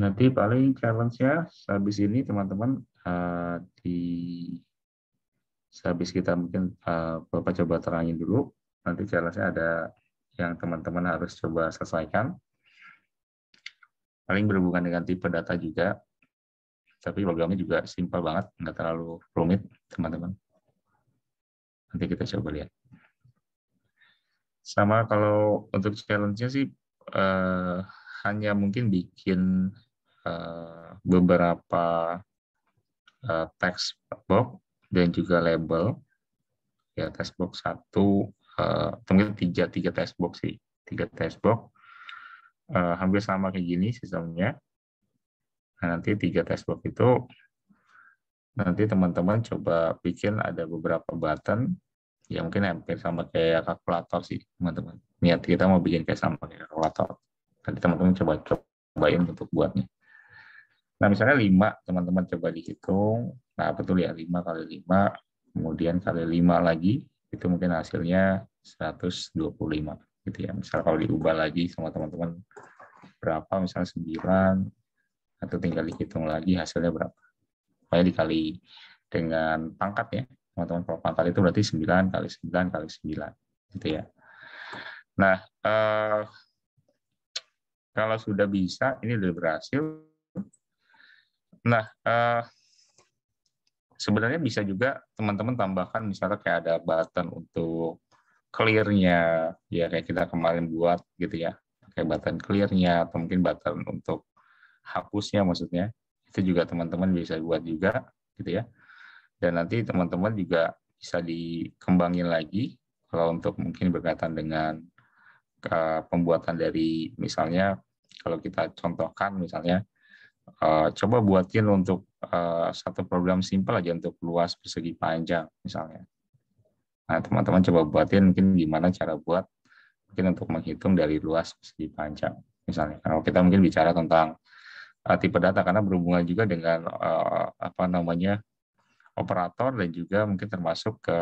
Nanti paling challenge-nya habis ini teman-teman uh, di habis kita mungkin uh, Bapak coba terangin dulu. Nanti challenge-nya ada yang teman-teman harus coba selesaikan paling berhubungan dengan tipe data juga tapi programnya juga simpel banget nggak terlalu rumit teman-teman nanti kita coba lihat sama kalau untuk challenge-nya sih uh, hanya mungkin bikin uh, beberapa uh, eh, text box dan juga label ya text box satu uh, mungkin tiga tiga text box sih tiga text box uh, hampir sama kayak gini sistemnya. Nah, nanti tiga textbook itu nanti teman-teman coba bikin ada beberapa button yang mungkin hampir sama kayak kalkulator sih teman-teman. Niat kita mau bikin kayak sama kayak kalkulator. Nanti teman-teman coba cobain untuk buatnya. Nah misalnya 5 teman-teman coba dihitung. Nah betul ya 5 kali 5 kemudian kali 5 lagi itu mungkin hasilnya 125 gitu ya misal kalau diubah lagi sama teman-teman berapa misalnya 9 atau tinggal dihitung lagi hasilnya berapa Makanya dikali dengan pangkat ya teman-teman kalau pangkat itu berarti 9 kali 9 kali 9 gitu ya nah eh, kalau sudah bisa ini sudah berhasil nah eh, sebenarnya bisa juga teman-teman tambahkan misalnya kayak ada button untuk clearnya ya kayak kita kemarin buat gitu ya kayak button clearnya atau mungkin button untuk hapusnya maksudnya itu juga teman-teman bisa buat juga gitu ya dan nanti teman-teman juga bisa dikembangin lagi kalau untuk mungkin berkaitan dengan ke eh, pembuatan dari misalnya kalau kita contohkan misalnya eh, coba buatin untuk eh, satu program simpel aja untuk luas persegi panjang misalnya Nah, teman-teman coba buatin mungkin gimana cara buat mungkin untuk menghitung dari luas segi panjang misalnya. Nah, kalau kita mungkin bicara tentang uh, tipe data karena berhubungan juga dengan uh, apa namanya operator dan juga mungkin termasuk ke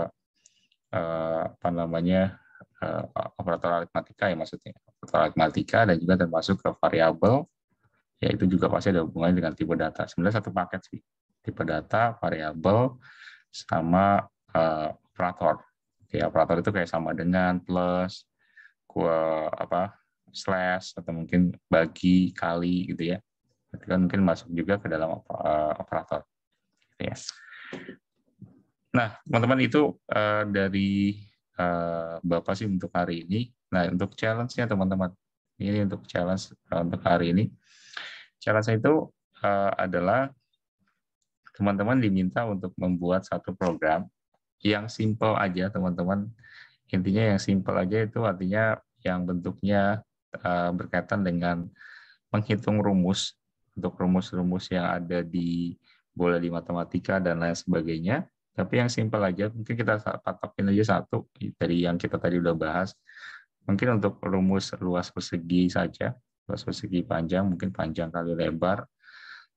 uh, apa namanya uh, operator aritmatika ya maksudnya operator aritmatika dan juga termasuk ke variabel yaitu juga pasti ada hubungannya dengan tipe data. Sebenarnya satu paket sih tipe data, variabel sama uh, operator Kayak operator itu kayak sama dengan plus, gua apa slash atau mungkin bagi kali gitu ya. Itu kan mungkin masuk juga ke dalam eh, operator. gitu ya Nah, teman-teman itu uh, dari uh, Bapak sih untuk hari ini. Nah, untuk challenge-nya teman-teman. Ini untuk challenge uh, untuk hari ini. Challenge itu uh, adalah teman-teman diminta untuk membuat satu program yang simple aja teman-teman intinya yang simple aja itu artinya yang bentuknya eh, berkaitan dengan menghitung rumus untuk rumus-rumus yang ada di bola di matematika dan lain sebagainya tapi yang simple aja mungkin kita patokin aja satu dari yang kita tadi udah bahas mungkin untuk rumus luas persegi saja luas persegi panjang mungkin panjang kali lebar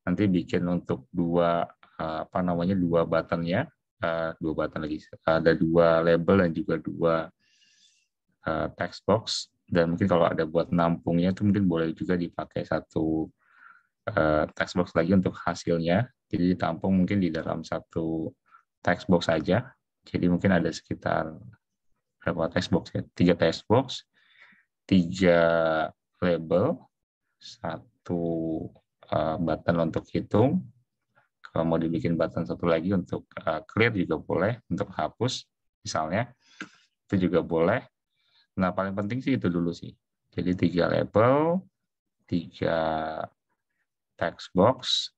nanti bikin untuk dua eh, apa namanya dua buttonnya uh, dua button lagi ada dua label dan juga dua uh, text box dan mungkin kalau ada buat nampungnya itu mungkin boleh juga dipakai satu uh, text box lagi untuk hasilnya jadi tampung mungkin di dalam satu text box saja jadi mungkin ada sekitar berapa text box ya tiga text box tiga label satu uh, button untuk hitung kalau mau dibikin button satu lagi untuk uh, clear juga boleh, untuk hapus misalnya itu juga boleh. Nah paling penting sih itu dulu sih. Jadi tiga label, tiga text box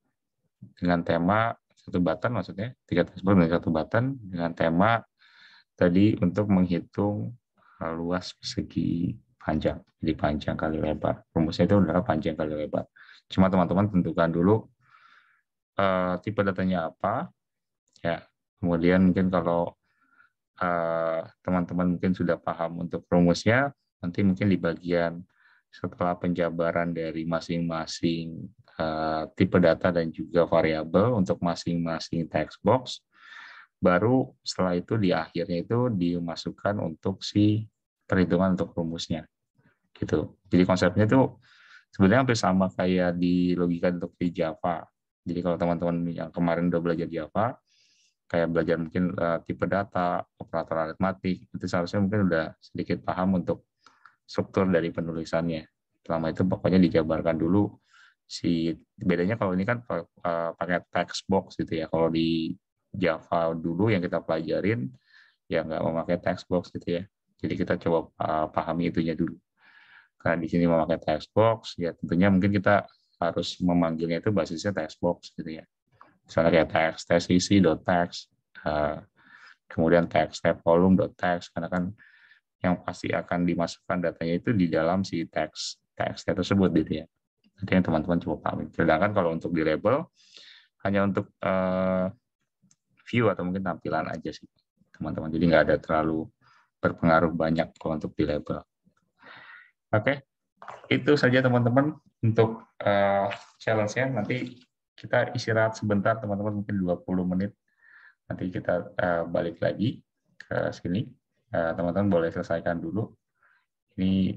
dengan tema satu button maksudnya tiga text box dengan satu button dengan tema tadi untuk menghitung eh, luas persegi panjang. Jadi panjang kali lebar. Rumusnya itu adalah panjang kali lebar. Cuma teman-teman tentukan dulu uh, tipe datanya apa, ya. Kemudian mungkin kalau eh, teman-teman uh, mungkin sudah paham untuk rumusnya, nanti mungkin di bagian setelah penjabaran dari masing-masing uh, tipe data dan juga variabel untuk masing-masing text box, baru setelah itu di akhirnya itu dimasukkan untuk si perhitungan untuk rumusnya. gitu. Jadi konsepnya itu sebenarnya hampir sama kayak di logika untuk di Java. Jadi kalau teman-teman yang kemarin udah belajar Java, kayak belajar mungkin uh, tipe data, operator aritmatik, itu seharusnya mungkin udah sedikit paham untuk struktur dari penulisannya. Selama itu pokoknya dijabarkan dulu si bedanya kalau ini kan eh, pakai textbox gitu ya. Kalau di Java dulu yang kita pelajarin ya nggak memakai textbox gitu ya. Jadi kita coba eh, pahami itunya dulu. Karena di sini memakai textbox, ya tentunya mungkin kita harus memanggilnya itu basisnya text box gitu ya. Misalnya kayak text, text isi, dot text, eh, kemudian text text volume, dot text, karena kan yang pasti akan dimasukkan datanya itu di dalam si text text tersebut gitu ya. Itu yang teman-teman coba pahami. Sedangkan kalau untuk di label, hanya untuk uh, view atau mungkin tampilan aja sih teman-teman. Jadi nggak ada terlalu berpengaruh banyak kalau untuk di label. Oke, okay itu saja teman-teman untuk uh, challenge-nya. Nanti kita istirahat sebentar teman-teman mungkin 20 menit. Nanti kita uh, balik lagi ke sini. Eh, teman-teman uh, boleh selesaikan dulu. Ini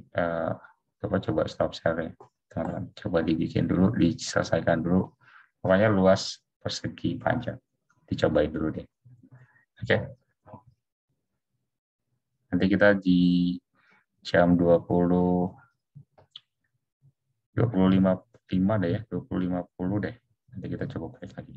coba coba coba stop share-nya. Teman-teman coba dibikin dulu, diselesaikan dulu. Pokoknya luas persegi panjang. Dicobain dulu deh. Oke. Okay. Nanti kita di jam 20 25 5 deh ya, 25 10 deh. Nanti kita coba balik lagi.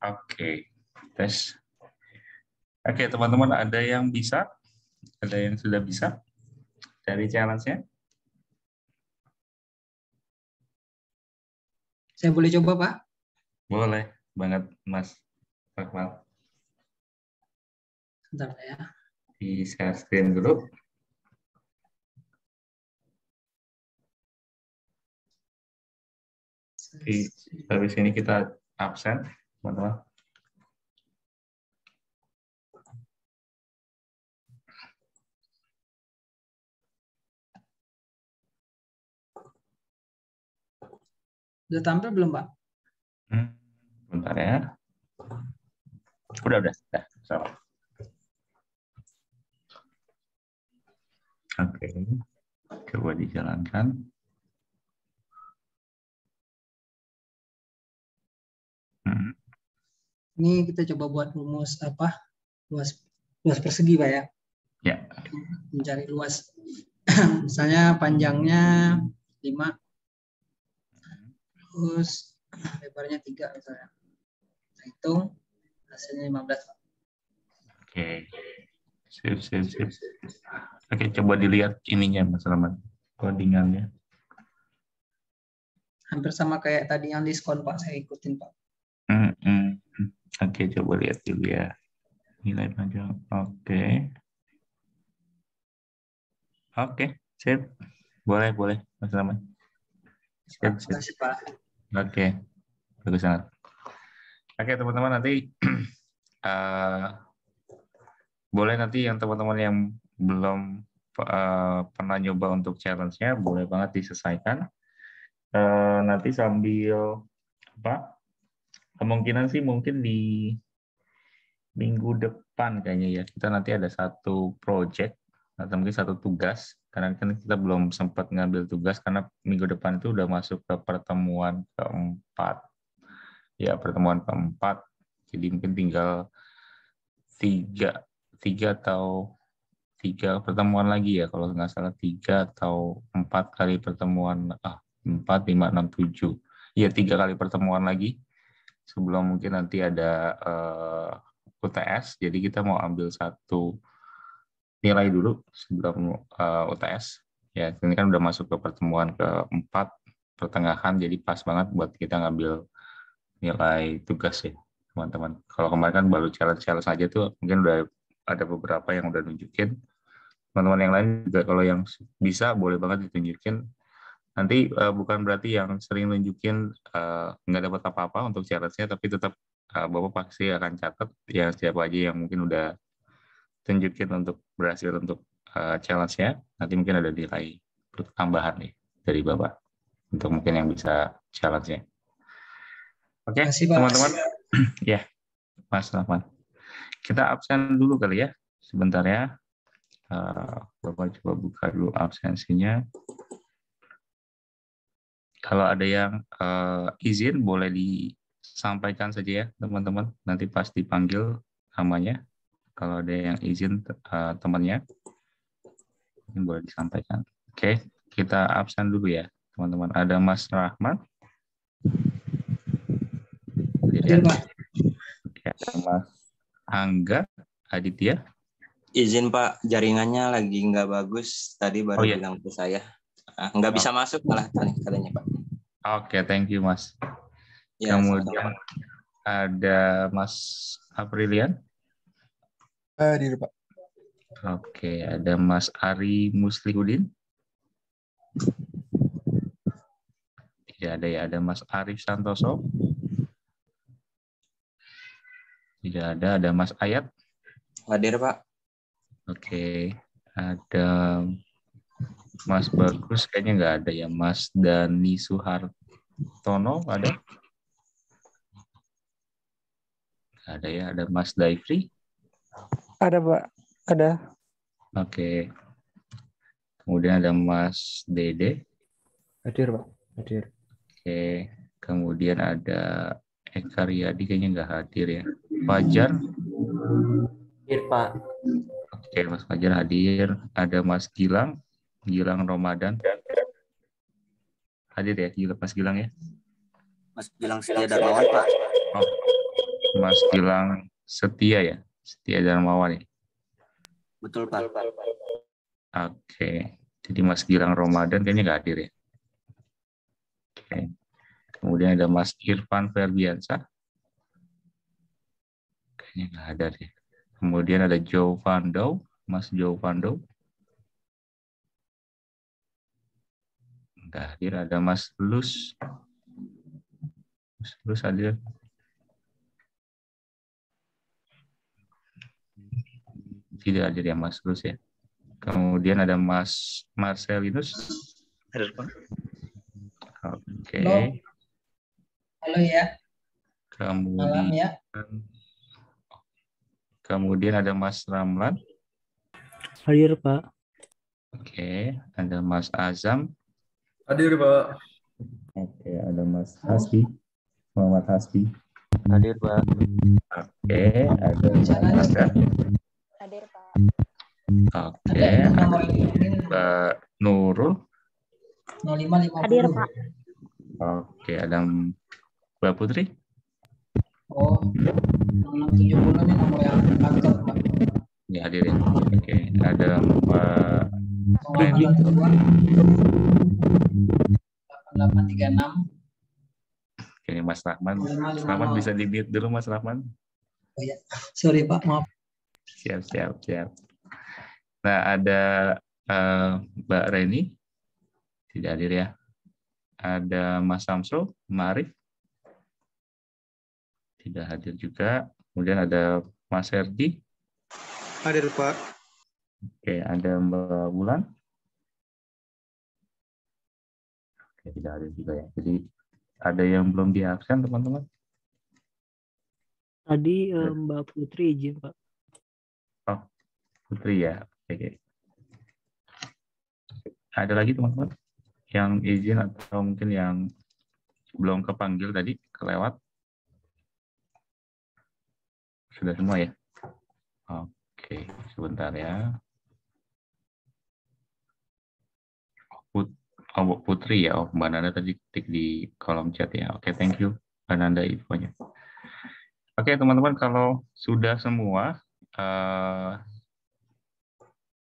Oke, tes. Oke, teman-teman ada yang bisa? Ada yang sudah bisa dari challenge-nya? Saya boleh coba, Pak? Boleh banget, Mas Akmal. Sebentar ya. Di share screen dulu. Di, habis ini kita absen teman-teman. Sudah tampil belum, Pak? Hmm, bentar ya. Udah, udah. udah sama. Oke. Okay. Coba dijalankan. Hmm. Ini kita coba buat rumus apa? Luas luas persegi, Pak ya. Ya. Mencari luas. Misalnya panjangnya 5 terus lebarnya tiga misalnya. Kita hitung hasilnya 15, Pak. Oke. Sip, sip, sip. Oke, coba dilihat ininya Mas Rahmat, codingannya hampir sama kayak tadi yang diskon Pak saya ikutin Pak. Oke, coba lihat dulu ya. Nilai panjang. Oke. Oke, sip. Boleh, boleh. Mas Rahmat. Sip, sip. Terima kasih, Oke. Bagus banget. Oke, teman-teman nanti uh, boleh nanti yang teman-teman yang belum uh, pernah nyoba untuk challenge-nya boleh banget diselesaikan. Uh, nanti sambil apa? kemungkinan sih mungkin di minggu depan kayaknya ya kita nanti ada satu project atau mungkin satu tugas karena kan kita belum sempat ngambil tugas karena minggu depan itu udah masuk ke pertemuan keempat ya pertemuan keempat jadi mungkin tinggal tiga tiga atau tiga pertemuan lagi ya kalau nggak salah tiga atau empat kali pertemuan ah empat lima enam tujuh ya tiga kali pertemuan lagi sebelum mungkin nanti ada uh, eh, UTS. Jadi kita mau ambil satu nilai dulu sebelum uh, eh, UTS. Ya, ini kan udah masuk ke pertemuan keempat pertengahan, jadi pas banget buat kita ngambil nilai tugas ya, teman-teman. Kalau kemarin kan baru challenge-challenge aja tuh, mungkin udah ada beberapa yang udah nunjukin. Teman-teman yang lain juga kalau yang bisa boleh banget ditunjukin nanti uh, bukan berarti yang sering nunjukin uh, nggak dapat apa-apa untuk syaratnya tapi tetap uh, bapak pasti akan catat yang siapa aja yang mungkin udah tunjukin untuk berhasil untuk uh, challenge-nya nanti mungkin ada nilai tambahan nih dari bapak untuk mungkin yang bisa challenge-nya. Oke, okay, teman-teman. ya, Mas Rahman. Kita absen dulu kali ya, sebentar ya. Uh, bapak coba buka dulu absensinya kalau ada yang uh, izin boleh disampaikan saja ya teman-teman. Nanti pasti panggil namanya. Kalau ada yang izin uh, temannya, ini boleh disampaikan. Oke, kita absen dulu ya teman-teman. Ada Mas Rahmat. Ya, ya iya, Mas Angga Aditya. Izin Pak, jaringannya lagi nggak bagus. Tadi baru oh, iya. bilang ke saya ah, nggak bisa oh. masuk malah katanya pak Oke, okay, thank you Mas. Ya, Kemudian sama. ada Mas Aprilian. Hadir eh, Pak. Oke, okay, ada Mas Ari Muslihudin. Tidak ada ya, ada Mas Arif Santoso. Tidak ada, ada Mas Ayat. Hadir Pak. Oke, okay. ada Mas Bagus kayaknya nggak ada ya. Mas Dani Suhartono ada? Gak ada ya. Ada Mas Daifri? Ada Pak. Ada. Oke. Kemudian ada Mas Dede. Hadir Pak. Hadir. Oke. Kemudian ada Eka Riyadi kayaknya nggak hadir ya. Fajar? Hadir Pak. Oke, Mas Fajar hadir. Ada Mas Gilang. Gilang Ramadan. Hadir ya, Gila, Mas Gilang ya? Mas Gilang Setia Darmawan, Pak. Oh, Mas Gilang Setia ya? Setia Darmawan ya? Betul, Pak. Oke. Okay. Jadi Mas Gilang Ramadan kayaknya nggak hadir ya? Oke. Okay. Kemudian ada Mas Irfan Ferbiansa. Kayaknya nggak ada ya. Kemudian ada Joe Vando, Mas Joe Vando. terakhir hadir ada Mas Lus. Mas Lus hadir. Tidak hadir ya Mas Lus ya. Kemudian ada Mas Marcelinus. Hadir Pak. Oke. Okay. Halo. Halo ya. Kemudian, Malam ya. Kemudian ada Mas Ramlan. Hadir Pak. Oke, okay. ada Mas Azam. Hadir, Pak. Oke, ada Mas Hasbi. Muhammad Hasbi. Hadir, Pak. Oke, ada Mas Hadir, Pak. Oke, ada Mbak Nurul. 0550. Hadir, Pak. Oke, ada Mbak Putri. Oh, nomor yang Pak. Ya, hadirin. Oke, ada Mbak Randy. 8836. Oke, Mas Rahman. Mas Rahman bisa di mute dulu Mas Rahman. Oh ya. Sorry Pak, maaf. Siap, siap, siap. Nah, ada uh, Mbak Reni. Tidak hadir ya. Ada Mas Samsul, Marif. Tidak hadir juga. Kemudian ada Mas Herdi. Hadir, Pak. Oke, ada Mbak Bulan. Oke, tidak ada juga ya. Jadi ada yang belum di absen teman-teman? Tadi eh, Mbak Putri izin Pak. Oh, Putri ya. Oke. Ada lagi teman-teman yang izin atau mungkin yang belum kepanggil tadi kelewat? Sudah semua ya? Oke, sebentar ya. Oh, Putri ya. Oh, Mbak Nanda tadi ketik di kolom chat ya. Oke, okay, thank you Mbak Nanda infonya. Oke, okay, teman-teman kalau sudah semua, uh,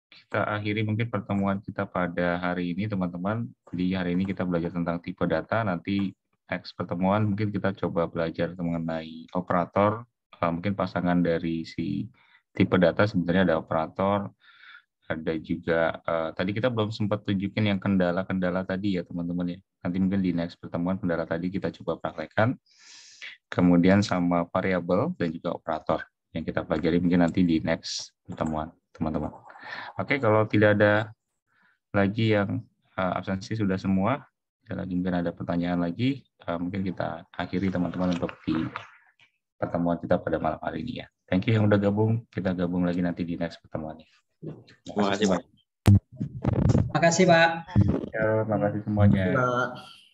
kita akhiri mungkin pertemuan kita pada hari ini, teman-teman. Di hari ini kita belajar tentang tipe data, nanti next pertemuan mungkin kita coba belajar mengenai operator, uh, mungkin pasangan dari si tipe data sebenarnya ada operator, ada juga uh, tadi kita belum sempat tunjukin yang kendala-kendala tadi ya teman-teman ya. Nanti mungkin di next pertemuan kendala tadi kita coba praktekkan. Kemudian sama variabel dan juga operator yang kita pelajari mungkin nanti di next pertemuan teman-teman. Oke, kalau tidak ada lagi yang uh, absensi sudah semua, dan ya lagi mungkin ada pertanyaan lagi, uh, mungkin kita akhiri teman-teman untuk di pertemuan kita pada malam hari ini ya. Thank you yang udah gabung. Kita gabung lagi nanti di next pertemuan pertemuannya. Terima kasih Pak. Terima kasih Pak. Ya, terima kasih semuanya. Terima kasih, Pak.